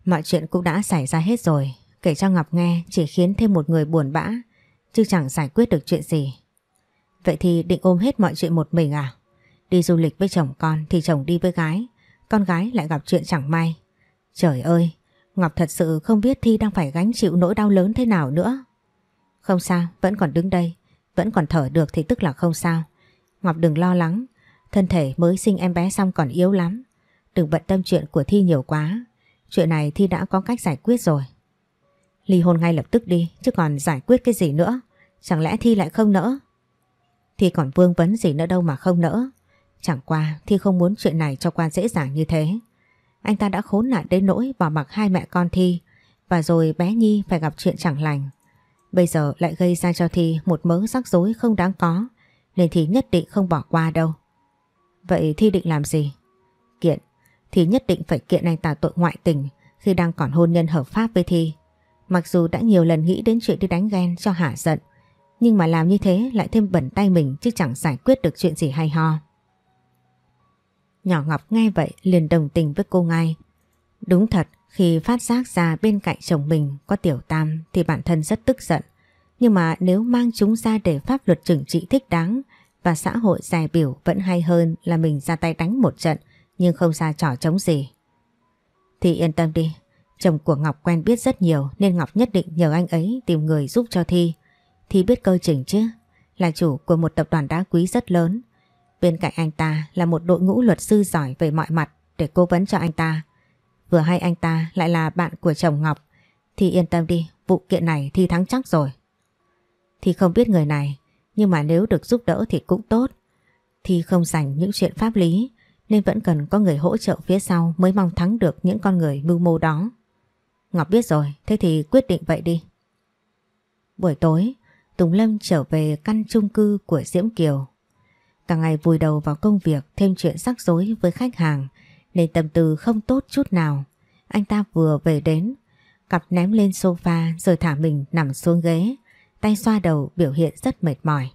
Mọi chuyện cũng đã xảy ra hết rồi Kể cho Ngọc nghe chỉ khiến thêm một người buồn bã Chứ chẳng giải quyết được chuyện gì Vậy thì định ôm hết mọi chuyện một mình à? Đi du lịch với chồng con thì chồng đi với gái Con gái lại gặp chuyện chẳng may Trời ơi Ngọc thật sự không biết Thi đang phải gánh chịu nỗi đau lớn thế nào nữa Không sao Vẫn còn đứng đây Vẫn còn thở được thì tức là không sao Ngọc đừng lo lắng, thân thể mới sinh em bé xong còn yếu lắm. Đừng bận tâm chuyện của Thi nhiều quá, chuyện này Thi đã có cách giải quyết rồi. Ly hôn ngay lập tức đi, chứ còn giải quyết cái gì nữa, chẳng lẽ Thi lại không nỡ? Thi còn vương vấn gì nữa đâu mà không nỡ. Chẳng qua Thi không muốn chuyện này cho qua dễ dàng như thế. Anh ta đã khốn nạn đến nỗi bỏ mặc hai mẹ con Thi và rồi bé Nhi phải gặp chuyện chẳng lành. Bây giờ lại gây ra cho Thi một mớ rắc rối không đáng có nên Thí nhất định không bỏ qua đâu. Vậy Thi định làm gì? Kiện, Thí nhất định phải kiện anh ta tội ngoại tình khi đang còn hôn nhân hợp pháp với Thi. Mặc dù đã nhiều lần nghĩ đến chuyện đi đánh ghen cho hạ giận, nhưng mà làm như thế lại thêm bẩn tay mình chứ chẳng giải quyết được chuyện gì hay ho. Nhỏ Ngọc nghe vậy liền đồng tình với cô ngay. Đúng thật, khi phát giác ra bên cạnh chồng mình có tiểu tam thì bản thân rất tức giận. Nhưng mà nếu mang chúng ra để pháp luật trừng trị thích đáng và xã hội giải biểu vẫn hay hơn là mình ra tay đánh một trận nhưng không ra trò chống gì. Thì yên tâm đi, chồng của Ngọc quen biết rất nhiều nên Ngọc nhất định nhờ anh ấy tìm người giúp cho Thi. Thi biết cơ chỉnh chứ, là chủ của một tập đoàn đá quý rất lớn. Bên cạnh anh ta là một đội ngũ luật sư giỏi về mọi mặt để cố vấn cho anh ta. Vừa hay anh ta lại là bạn của chồng Ngọc. Thì yên tâm đi, vụ kiện này Thi thắng chắc rồi. Thì không biết người này, nhưng mà nếu được giúp đỡ thì cũng tốt. Thì không rảnh những chuyện pháp lý, nên vẫn cần có người hỗ trợ phía sau mới mong thắng được những con người mưu mô đó. Ngọc biết rồi, thế thì quyết định vậy đi. Buổi tối, Tùng Lâm trở về căn chung cư của Diễm Kiều. Cả ngày vùi đầu vào công việc thêm chuyện rắc rối với khách hàng nên tâm tư không tốt chút nào. Anh ta vừa về đến, cặp ném lên sofa rồi thả mình nằm xuống ghế tay xoa đầu biểu hiện rất mệt mỏi.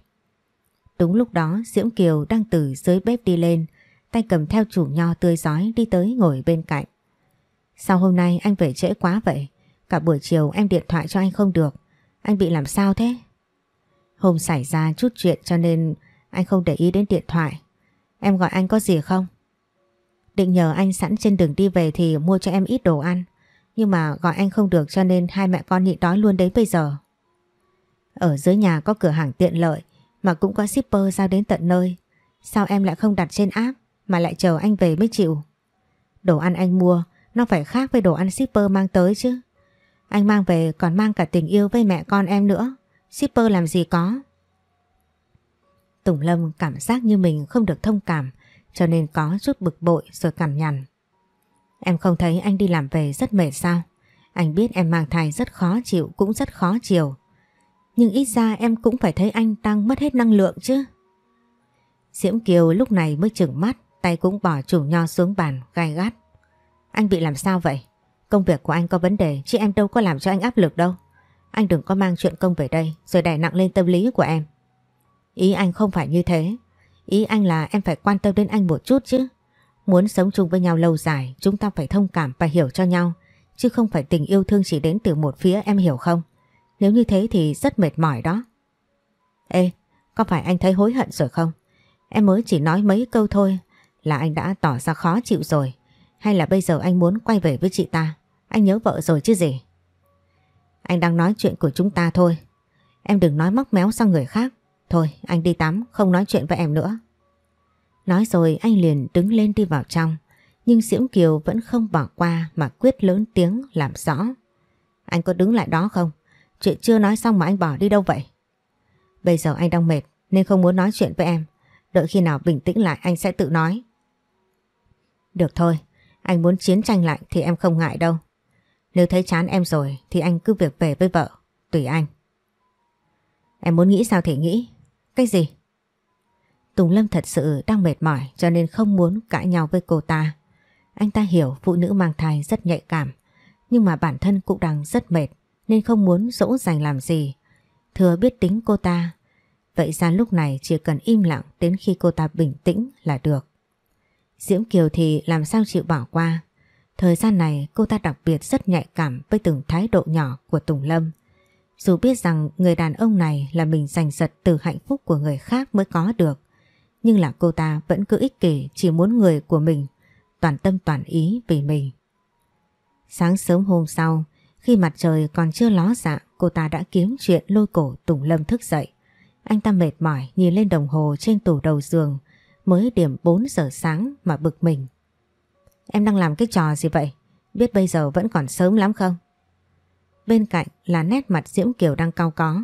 Đúng lúc đó Diễm Kiều đang từ dưới bếp đi lên, tay cầm theo chủ nho tươi giói đi tới ngồi bên cạnh. Sao hôm nay anh về trễ quá vậy? Cả buổi chiều em điện thoại cho anh không được. Anh bị làm sao thế? Hôm xảy ra chút chuyện cho nên anh không để ý đến điện thoại. Em gọi anh có gì không? Định nhờ anh sẵn trên đường đi về thì mua cho em ít đồ ăn. Nhưng mà gọi anh không được cho nên hai mẹ con nhịn đói luôn đấy bây giờ. Ở dưới nhà có cửa hàng tiện lợi mà cũng có shipper giao đến tận nơi. Sao em lại không đặt trên app mà lại chờ anh về mới chịu? Đồ ăn anh mua nó phải khác với đồ ăn shipper mang tới chứ. Anh mang về còn mang cả tình yêu với mẹ con em nữa. Shipper làm gì có. Tùng Lâm cảm giác như mình không được thông cảm cho nên có chút bực bội rồi cằn nhằn. Em không thấy anh đi làm về rất mệt sao? Anh biết em mang thai rất khó chịu cũng rất khó chịu. Nhưng ít ra em cũng phải thấy anh tăng mất hết năng lượng chứ Diễm Kiều lúc này mới chừng mắt Tay cũng bỏ chủ nho xuống bàn gai gắt Anh bị làm sao vậy Công việc của anh có vấn đề Chứ em đâu có làm cho anh áp lực đâu Anh đừng có mang chuyện công về đây Rồi đè nặng lên tâm lý của em Ý anh không phải như thế Ý anh là em phải quan tâm đến anh một chút chứ Muốn sống chung với nhau lâu dài Chúng ta phải thông cảm và hiểu cho nhau Chứ không phải tình yêu thương chỉ đến từ một phía em hiểu không nếu như thế thì rất mệt mỏi đó. Ê, có phải anh thấy hối hận rồi không? Em mới chỉ nói mấy câu thôi là anh đã tỏ ra khó chịu rồi. Hay là bây giờ anh muốn quay về với chị ta? Anh nhớ vợ rồi chứ gì? Anh đang nói chuyện của chúng ta thôi. Em đừng nói móc méo sang người khác. Thôi anh đi tắm, không nói chuyện với em nữa. Nói rồi anh liền đứng lên đi vào trong. Nhưng Diễm Kiều vẫn không bỏ qua mà quyết lớn tiếng làm rõ. Anh có đứng lại đó không? Chuyện chưa nói xong mà anh bỏ đi đâu vậy? Bây giờ anh đang mệt nên không muốn nói chuyện với em. Đợi khi nào bình tĩnh lại anh sẽ tự nói. Được thôi, anh muốn chiến tranh lại thì em không ngại đâu. Nếu thấy chán em rồi thì anh cứ việc về với vợ, tùy anh. Em muốn nghĩ sao thì nghĩ. Cái gì? Tùng Lâm thật sự đang mệt mỏi cho nên không muốn cãi nhau với cô ta. Anh ta hiểu phụ nữ mang thai rất nhạy cảm, nhưng mà bản thân cũng đang rất mệt nên không muốn dỗ dành làm gì. Thừa biết tính cô ta, vậy ra lúc này chỉ cần im lặng đến khi cô ta bình tĩnh là được. Diễm Kiều thì làm sao chịu bỏ qua. Thời gian này cô ta đặc biệt rất nhạy cảm với từng thái độ nhỏ của Tùng Lâm. Dù biết rằng người đàn ông này là mình giành giật từ hạnh phúc của người khác mới có được. Nhưng là cô ta vẫn cứ ích kỷ chỉ muốn người của mình toàn tâm toàn ý vì mình. Sáng sớm hôm sau, khi mặt trời còn chưa ló dạ, cô ta đã kiếm chuyện lôi cổ Tùng Lâm thức dậy. Anh ta mệt mỏi nhìn lên đồng hồ trên tủ đầu giường, mới điểm 4 giờ sáng mà bực mình. Em đang làm cái trò gì vậy? Biết bây giờ vẫn còn sớm lắm không? Bên cạnh là nét mặt Diễm Kiều đang cao có.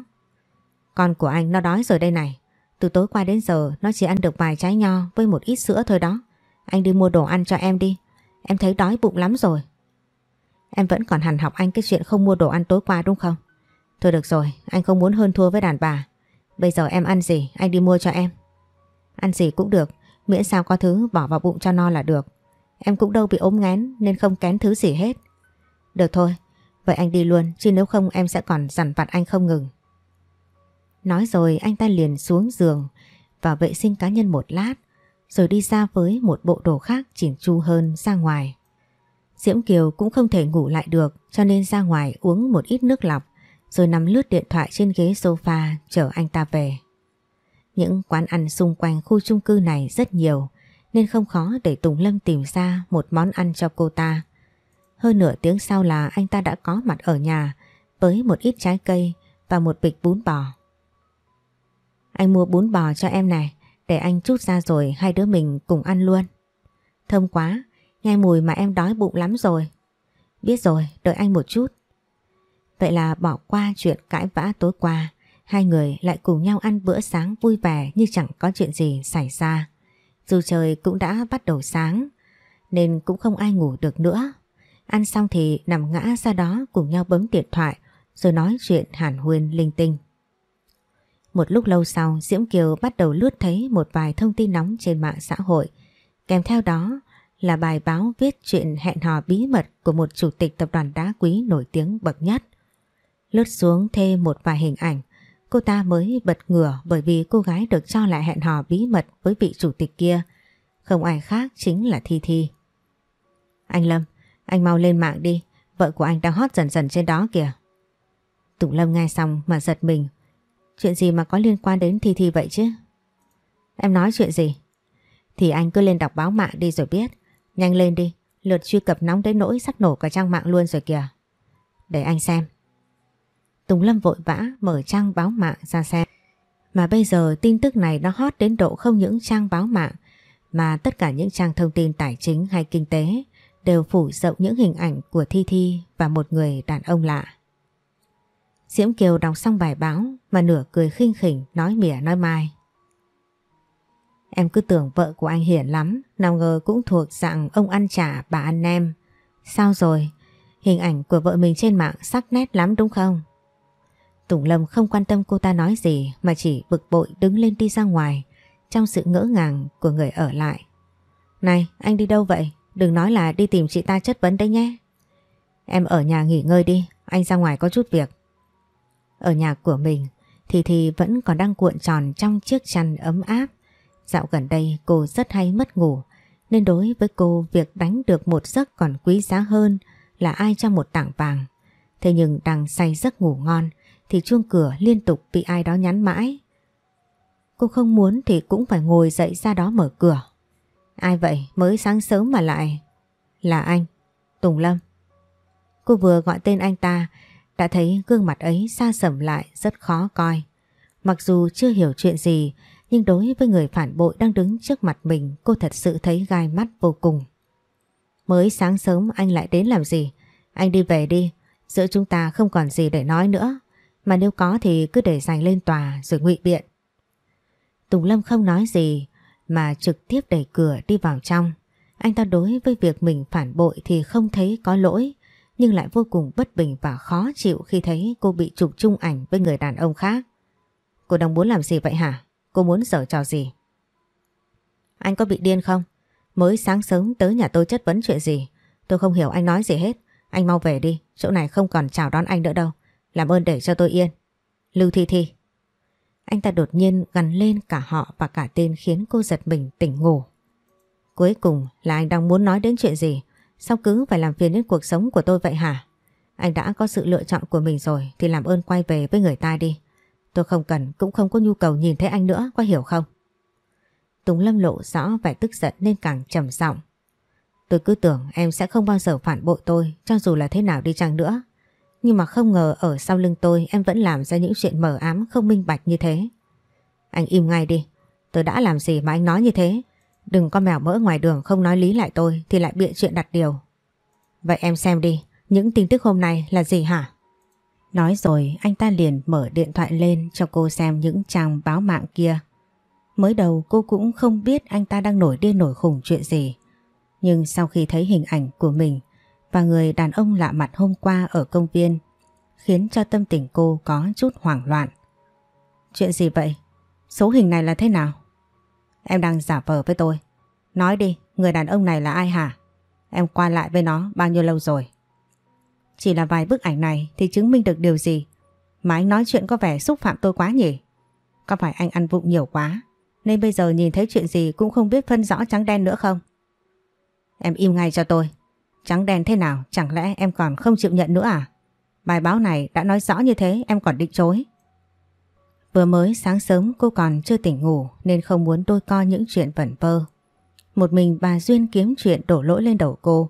Con của anh nó đói rồi đây này. Từ tối qua đến giờ nó chỉ ăn được vài trái nho với một ít sữa thôi đó. Anh đi mua đồ ăn cho em đi. Em thấy đói bụng lắm rồi. Em vẫn còn hằn học anh cái chuyện không mua đồ ăn tối qua đúng không? Thôi được rồi, anh không muốn hơn thua với đàn bà. Bây giờ em ăn gì, anh đi mua cho em. Ăn gì cũng được, miễn sao có thứ bỏ vào bụng cho no là được. Em cũng đâu bị ốm ngén nên không kén thứ gì hết. Được thôi, vậy anh đi luôn chứ nếu không em sẽ còn dằn vặt anh không ngừng. Nói rồi anh ta liền xuống giường và vệ sinh cá nhân một lát rồi đi ra với một bộ đồ khác chỉnh chu hơn ra ngoài. Diễm Kiều cũng không thể ngủ lại được cho nên ra ngoài uống một ít nước lọc rồi nằm lướt điện thoại trên ghế sofa chờ anh ta về. Những quán ăn xung quanh khu chung cư này rất nhiều nên không khó để Tùng Lâm tìm ra một món ăn cho cô ta. Hơn nửa tiếng sau là anh ta đã có mặt ở nhà với một ít trái cây và một bịch bún bò. Anh mua bún bò cho em này để anh chút ra rồi hai đứa mình cùng ăn luôn. Thơm quá, Nghe mùi mà em đói bụng lắm rồi. Biết rồi, đợi anh một chút. Vậy là bỏ qua chuyện cãi vã tối qua, hai người lại cùng nhau ăn bữa sáng vui vẻ như chẳng có chuyện gì xảy ra. Dù trời cũng đã bắt đầu sáng, nên cũng không ai ngủ được nữa. Ăn xong thì nằm ngã ra đó cùng nhau bấm điện thoại rồi nói chuyện hàn huyên linh tinh. Một lúc lâu sau Diễm Kiều bắt đầu lướt thấy một vài thông tin nóng trên mạng xã hội. Kèm theo đó là bài báo viết chuyện hẹn hò bí mật của một chủ tịch tập đoàn đá quý nổi tiếng bậc nhất. Lướt xuống thêm một vài hình ảnh, cô ta mới bật ngửa bởi vì cô gái được cho là hẹn hò bí mật với vị chủ tịch kia. Không ai khác chính là Thi Thi. Anh Lâm, anh mau lên mạng đi, vợ của anh đang hót dần dần trên đó kìa. Tùng Lâm nghe xong mà giật mình. Chuyện gì mà có liên quan đến Thi Thi vậy chứ? Em nói chuyện gì? Thì anh cứ lên đọc báo mạng đi rồi biết. Nhanh lên đi, lượt truy cập nóng đến nỗi sắp nổ cả trang mạng luôn rồi kìa. Để anh xem. Tùng Lâm vội vã mở trang báo mạng ra xem. Mà bây giờ tin tức này nó hot đến độ không những trang báo mạng mà tất cả những trang thông tin tài chính hay kinh tế đều phủ rộng những hình ảnh của Thi Thi và một người đàn ông lạ. Diễm Kiều đọc xong bài báo mà nửa cười khinh khỉnh nói mỉa nói mai. Em cứ tưởng vợ của anh hiển lắm, nào ngờ cũng thuộc dạng ông ăn trả bà ăn nem. Sao rồi? Hình ảnh của vợ mình trên mạng sắc nét lắm đúng không? Tùng Lâm không quan tâm cô ta nói gì mà chỉ bực bội đứng lên đi ra ngoài trong sự ngỡ ngàng của người ở lại. Này, anh đi đâu vậy? Đừng nói là đi tìm chị ta chất vấn đấy nhé. Em ở nhà nghỉ ngơi đi, anh ra ngoài có chút việc. Ở nhà của mình, thì thì vẫn còn đang cuộn tròn trong chiếc chăn ấm áp Dạo gần đây cô rất hay mất ngủ nên đối với cô việc đánh được một giấc còn quý giá hơn là ai cho một tảng vàng. Thế nhưng đang say giấc ngủ ngon thì chuông cửa liên tục bị ai đó nhắn mãi. Cô không muốn thì cũng phải ngồi dậy ra đó mở cửa. Ai vậy mới sáng sớm mà lại? Là anh, Tùng Lâm. Cô vừa gọi tên anh ta đã thấy gương mặt ấy xa sầm lại rất khó coi. Mặc dù chưa hiểu chuyện gì nhưng đối với người phản bội đang đứng trước mặt mình cô thật sự thấy gai mắt vô cùng. Mới sáng sớm anh lại đến làm gì? Anh đi về đi, giữa chúng ta không còn gì để nói nữa. Mà nếu có thì cứ để dành lên tòa rồi ngụy biện. Tùng Lâm không nói gì mà trực tiếp đẩy cửa đi vào trong. Anh ta đối với việc mình phản bội thì không thấy có lỗi nhưng lại vô cùng bất bình và khó chịu khi thấy cô bị chụp chung ảnh với người đàn ông khác. Cô đang muốn làm gì vậy hả? Cô muốn giở trò gì? Anh có bị điên không? Mới sáng sớm tới nhà tôi chất vấn chuyện gì? Tôi không hiểu anh nói gì hết. Anh mau về đi, chỗ này không còn chào đón anh nữa đâu. Làm ơn để cho tôi yên. Lưu Thi Thi. Anh ta đột nhiên gắn lên cả họ và cả tên khiến cô giật mình tỉnh ngủ. Cuối cùng là anh đang muốn nói đến chuyện gì? Sao cứ phải làm phiền đến cuộc sống của tôi vậy hả? Anh đã có sự lựa chọn của mình rồi thì làm ơn quay về với người ta đi. Tôi không cần cũng không có nhu cầu nhìn thấy anh nữa, có hiểu không? Tùng Lâm lộ rõ vẻ tức giận nên càng trầm giọng. Tôi cứ tưởng em sẽ không bao giờ phản bội tôi cho dù là thế nào đi chăng nữa. Nhưng mà không ngờ ở sau lưng tôi em vẫn làm ra những chuyện mờ ám không minh bạch như thế. Anh im ngay đi, tôi đã làm gì mà anh nói như thế. Đừng có mèo mỡ ngoài đường không nói lý lại tôi thì lại bịa chuyện đặt điều. Vậy em xem đi, những tin tức hôm nay là gì hả? Nói rồi anh ta liền mở điện thoại lên cho cô xem những trang báo mạng kia. Mới đầu cô cũng không biết anh ta đang nổi điên nổi khủng chuyện gì. Nhưng sau khi thấy hình ảnh của mình và người đàn ông lạ mặt hôm qua ở công viên khiến cho tâm tình cô có chút hoảng loạn. Chuyện gì vậy? Số hình này là thế nào? Em đang giả vờ với tôi. Nói đi, người đàn ông này là ai hả? Em qua lại với nó bao nhiêu lâu rồi? Chỉ là vài bức ảnh này thì chứng minh được điều gì Mà anh nói chuyện có vẻ xúc phạm tôi quá nhỉ Có phải anh ăn vụng nhiều quá Nên bây giờ nhìn thấy chuyện gì cũng không biết phân rõ trắng đen nữa không Em im ngay cho tôi Trắng đen thế nào chẳng lẽ em còn không chịu nhận nữa à Bài báo này đã nói rõ như thế em còn định chối Vừa mới sáng sớm cô còn chưa tỉnh ngủ nên không muốn tôi co những chuyện vẩn vơ. Một mình bà Duyên kiếm chuyện đổ lỗi lên đầu cô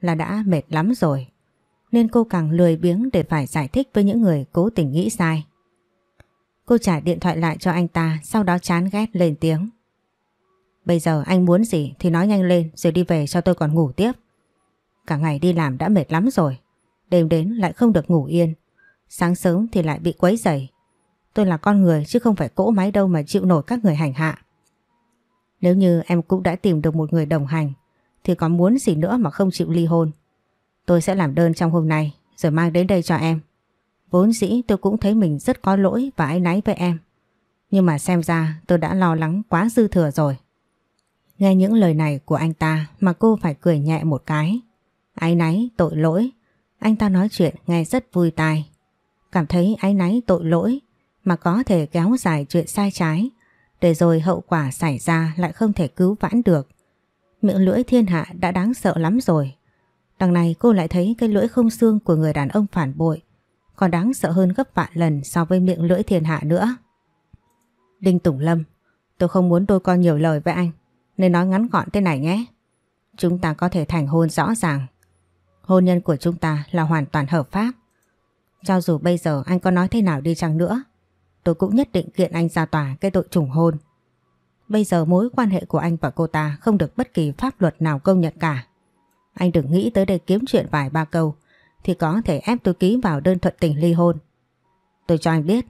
là đã mệt lắm rồi nên cô càng lười biếng để phải giải thích với những người cố tình nghĩ sai. Cô trả điện thoại lại cho anh ta, sau đó chán ghét lên tiếng. Bây giờ anh muốn gì thì nói nhanh lên rồi đi về cho tôi còn ngủ tiếp. Cả ngày đi làm đã mệt lắm rồi, đêm đến lại không được ngủ yên, sáng sớm thì lại bị quấy dày. Tôi là con người chứ không phải cỗ máy đâu mà chịu nổi các người hành hạ. Nếu như em cũng đã tìm được một người đồng hành thì có muốn gì nữa mà không chịu ly hôn. Tôi sẽ làm đơn trong hôm nay rồi mang đến đây cho em. Vốn dĩ tôi cũng thấy mình rất có lỗi và ái náy với em. Nhưng mà xem ra tôi đã lo lắng quá dư thừa rồi. Nghe những lời này của anh ta mà cô phải cười nhẹ một cái. Ái náy tội lỗi. Anh ta nói chuyện nghe rất vui tai. Cảm thấy ái náy tội lỗi mà có thể kéo dài chuyện sai trái. Để rồi hậu quả xảy ra lại không thể cứu vãn được. Miệng lưỡi thiên hạ đã đáng sợ lắm rồi Đằng này cô lại thấy cái lưỡi không xương của người đàn ông phản bội còn đáng sợ hơn gấp vạn lần so với miệng lưỡi thiên hạ nữa. Đinh Tùng Lâm, tôi không muốn đôi con nhiều lời với anh, nên nói ngắn gọn thế này nhé. Chúng ta có thể thành hôn rõ ràng. Hôn nhân của chúng ta là hoàn toàn hợp pháp. Cho dù bây giờ anh có nói thế nào đi chăng nữa, tôi cũng nhất định kiện anh ra tòa cái tội trùng hôn. Bây giờ mối quan hệ của anh và cô ta không được bất kỳ pháp luật nào công nhận cả. Anh đừng nghĩ tới đây kiếm chuyện vài ba câu Thì có thể ép tôi ký vào đơn thuận tình ly hôn Tôi cho anh biết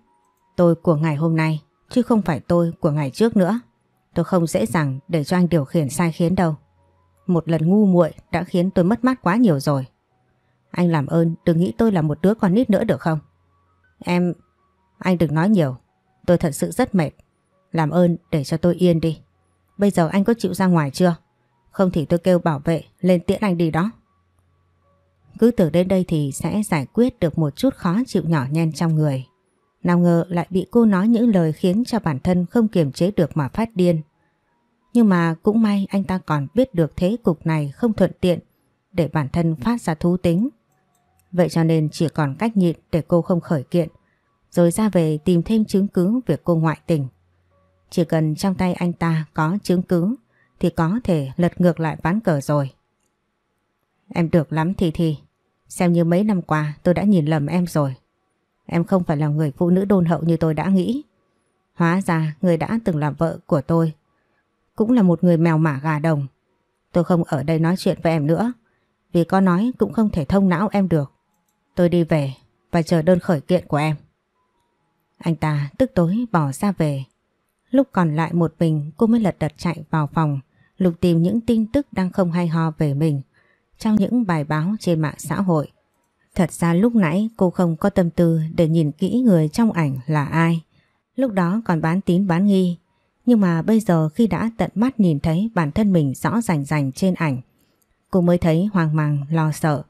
Tôi của ngày hôm nay Chứ không phải tôi của ngày trước nữa Tôi không dễ dàng để cho anh điều khiển sai khiến đâu Một lần ngu muội đã khiến tôi mất mát quá nhiều rồi Anh làm ơn đừng nghĩ tôi là một đứa con nít nữa được không Em Anh đừng nói nhiều Tôi thật sự rất mệt Làm ơn để cho tôi yên đi Bây giờ anh có chịu ra ngoài chưa? Không thì tôi kêu bảo vệ lên tiễn anh đi đó. Cứ tưởng đến đây thì sẽ giải quyết được một chút khó chịu nhỏ nhen trong người. Nào ngờ lại bị cô nói những lời khiến cho bản thân không kiềm chế được mà phát điên. Nhưng mà cũng may anh ta còn biết được thế cục này không thuận tiện để bản thân phát ra thú tính. Vậy cho nên chỉ còn cách nhịn để cô không khởi kiện, rồi ra về tìm thêm chứng cứ việc cô ngoại tình. Chỉ cần trong tay anh ta có chứng cứ thì có thể lật ngược lại ván cờ rồi. Em được lắm Thi Thi. Xem như mấy năm qua tôi đã nhìn lầm em rồi. Em không phải là người phụ nữ đôn hậu như tôi đã nghĩ. Hóa ra người đã từng là vợ của tôi. Cũng là một người mèo mả gà đồng. Tôi không ở đây nói chuyện với em nữa. Vì có nói cũng không thể thông não em được. Tôi đi về và chờ đơn khởi kiện của em. Anh ta tức tối bỏ ra về. Lúc còn lại một mình cô mới lật đật chạy vào phòng lục tìm những tin tức đang không hay ho về mình trong những bài báo trên mạng xã hội. Thật ra lúc nãy cô không có tâm tư để nhìn kỹ người trong ảnh là ai. Lúc đó còn bán tín bán nghi. Nhưng mà bây giờ khi đã tận mắt nhìn thấy bản thân mình rõ rành rành trên ảnh, cô mới thấy hoang mang lo sợ.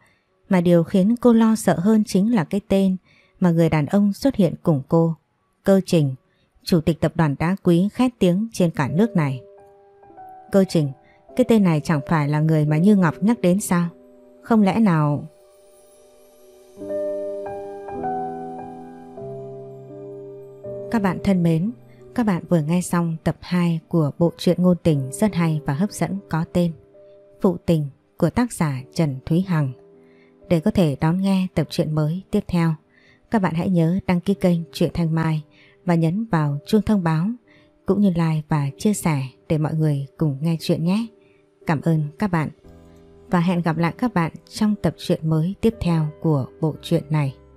Mà điều khiến cô lo sợ hơn chính là cái tên mà người đàn ông xuất hiện cùng cô. Cơ Trình, chủ tịch tập đoàn đá quý khét tiếng trên cả nước này. Cơ trình, cái tên này chẳng phải là người mà Như Ngọc nhắc đến sao? Không lẽ nào... Các bạn thân mến, các bạn vừa nghe xong tập 2 của bộ truyện ngôn tình rất hay và hấp dẫn có tên Phụ tình của tác giả Trần Thúy Hằng. Để có thể đón nghe tập truyện mới tiếp theo, các bạn hãy nhớ đăng ký kênh Truyện Thanh Mai và nhấn vào chuông thông báo cũng như like và chia sẻ để mọi người cùng nghe chuyện nhé. Cảm ơn các bạn và hẹn gặp lại các bạn trong tập truyện mới tiếp theo của bộ truyện này.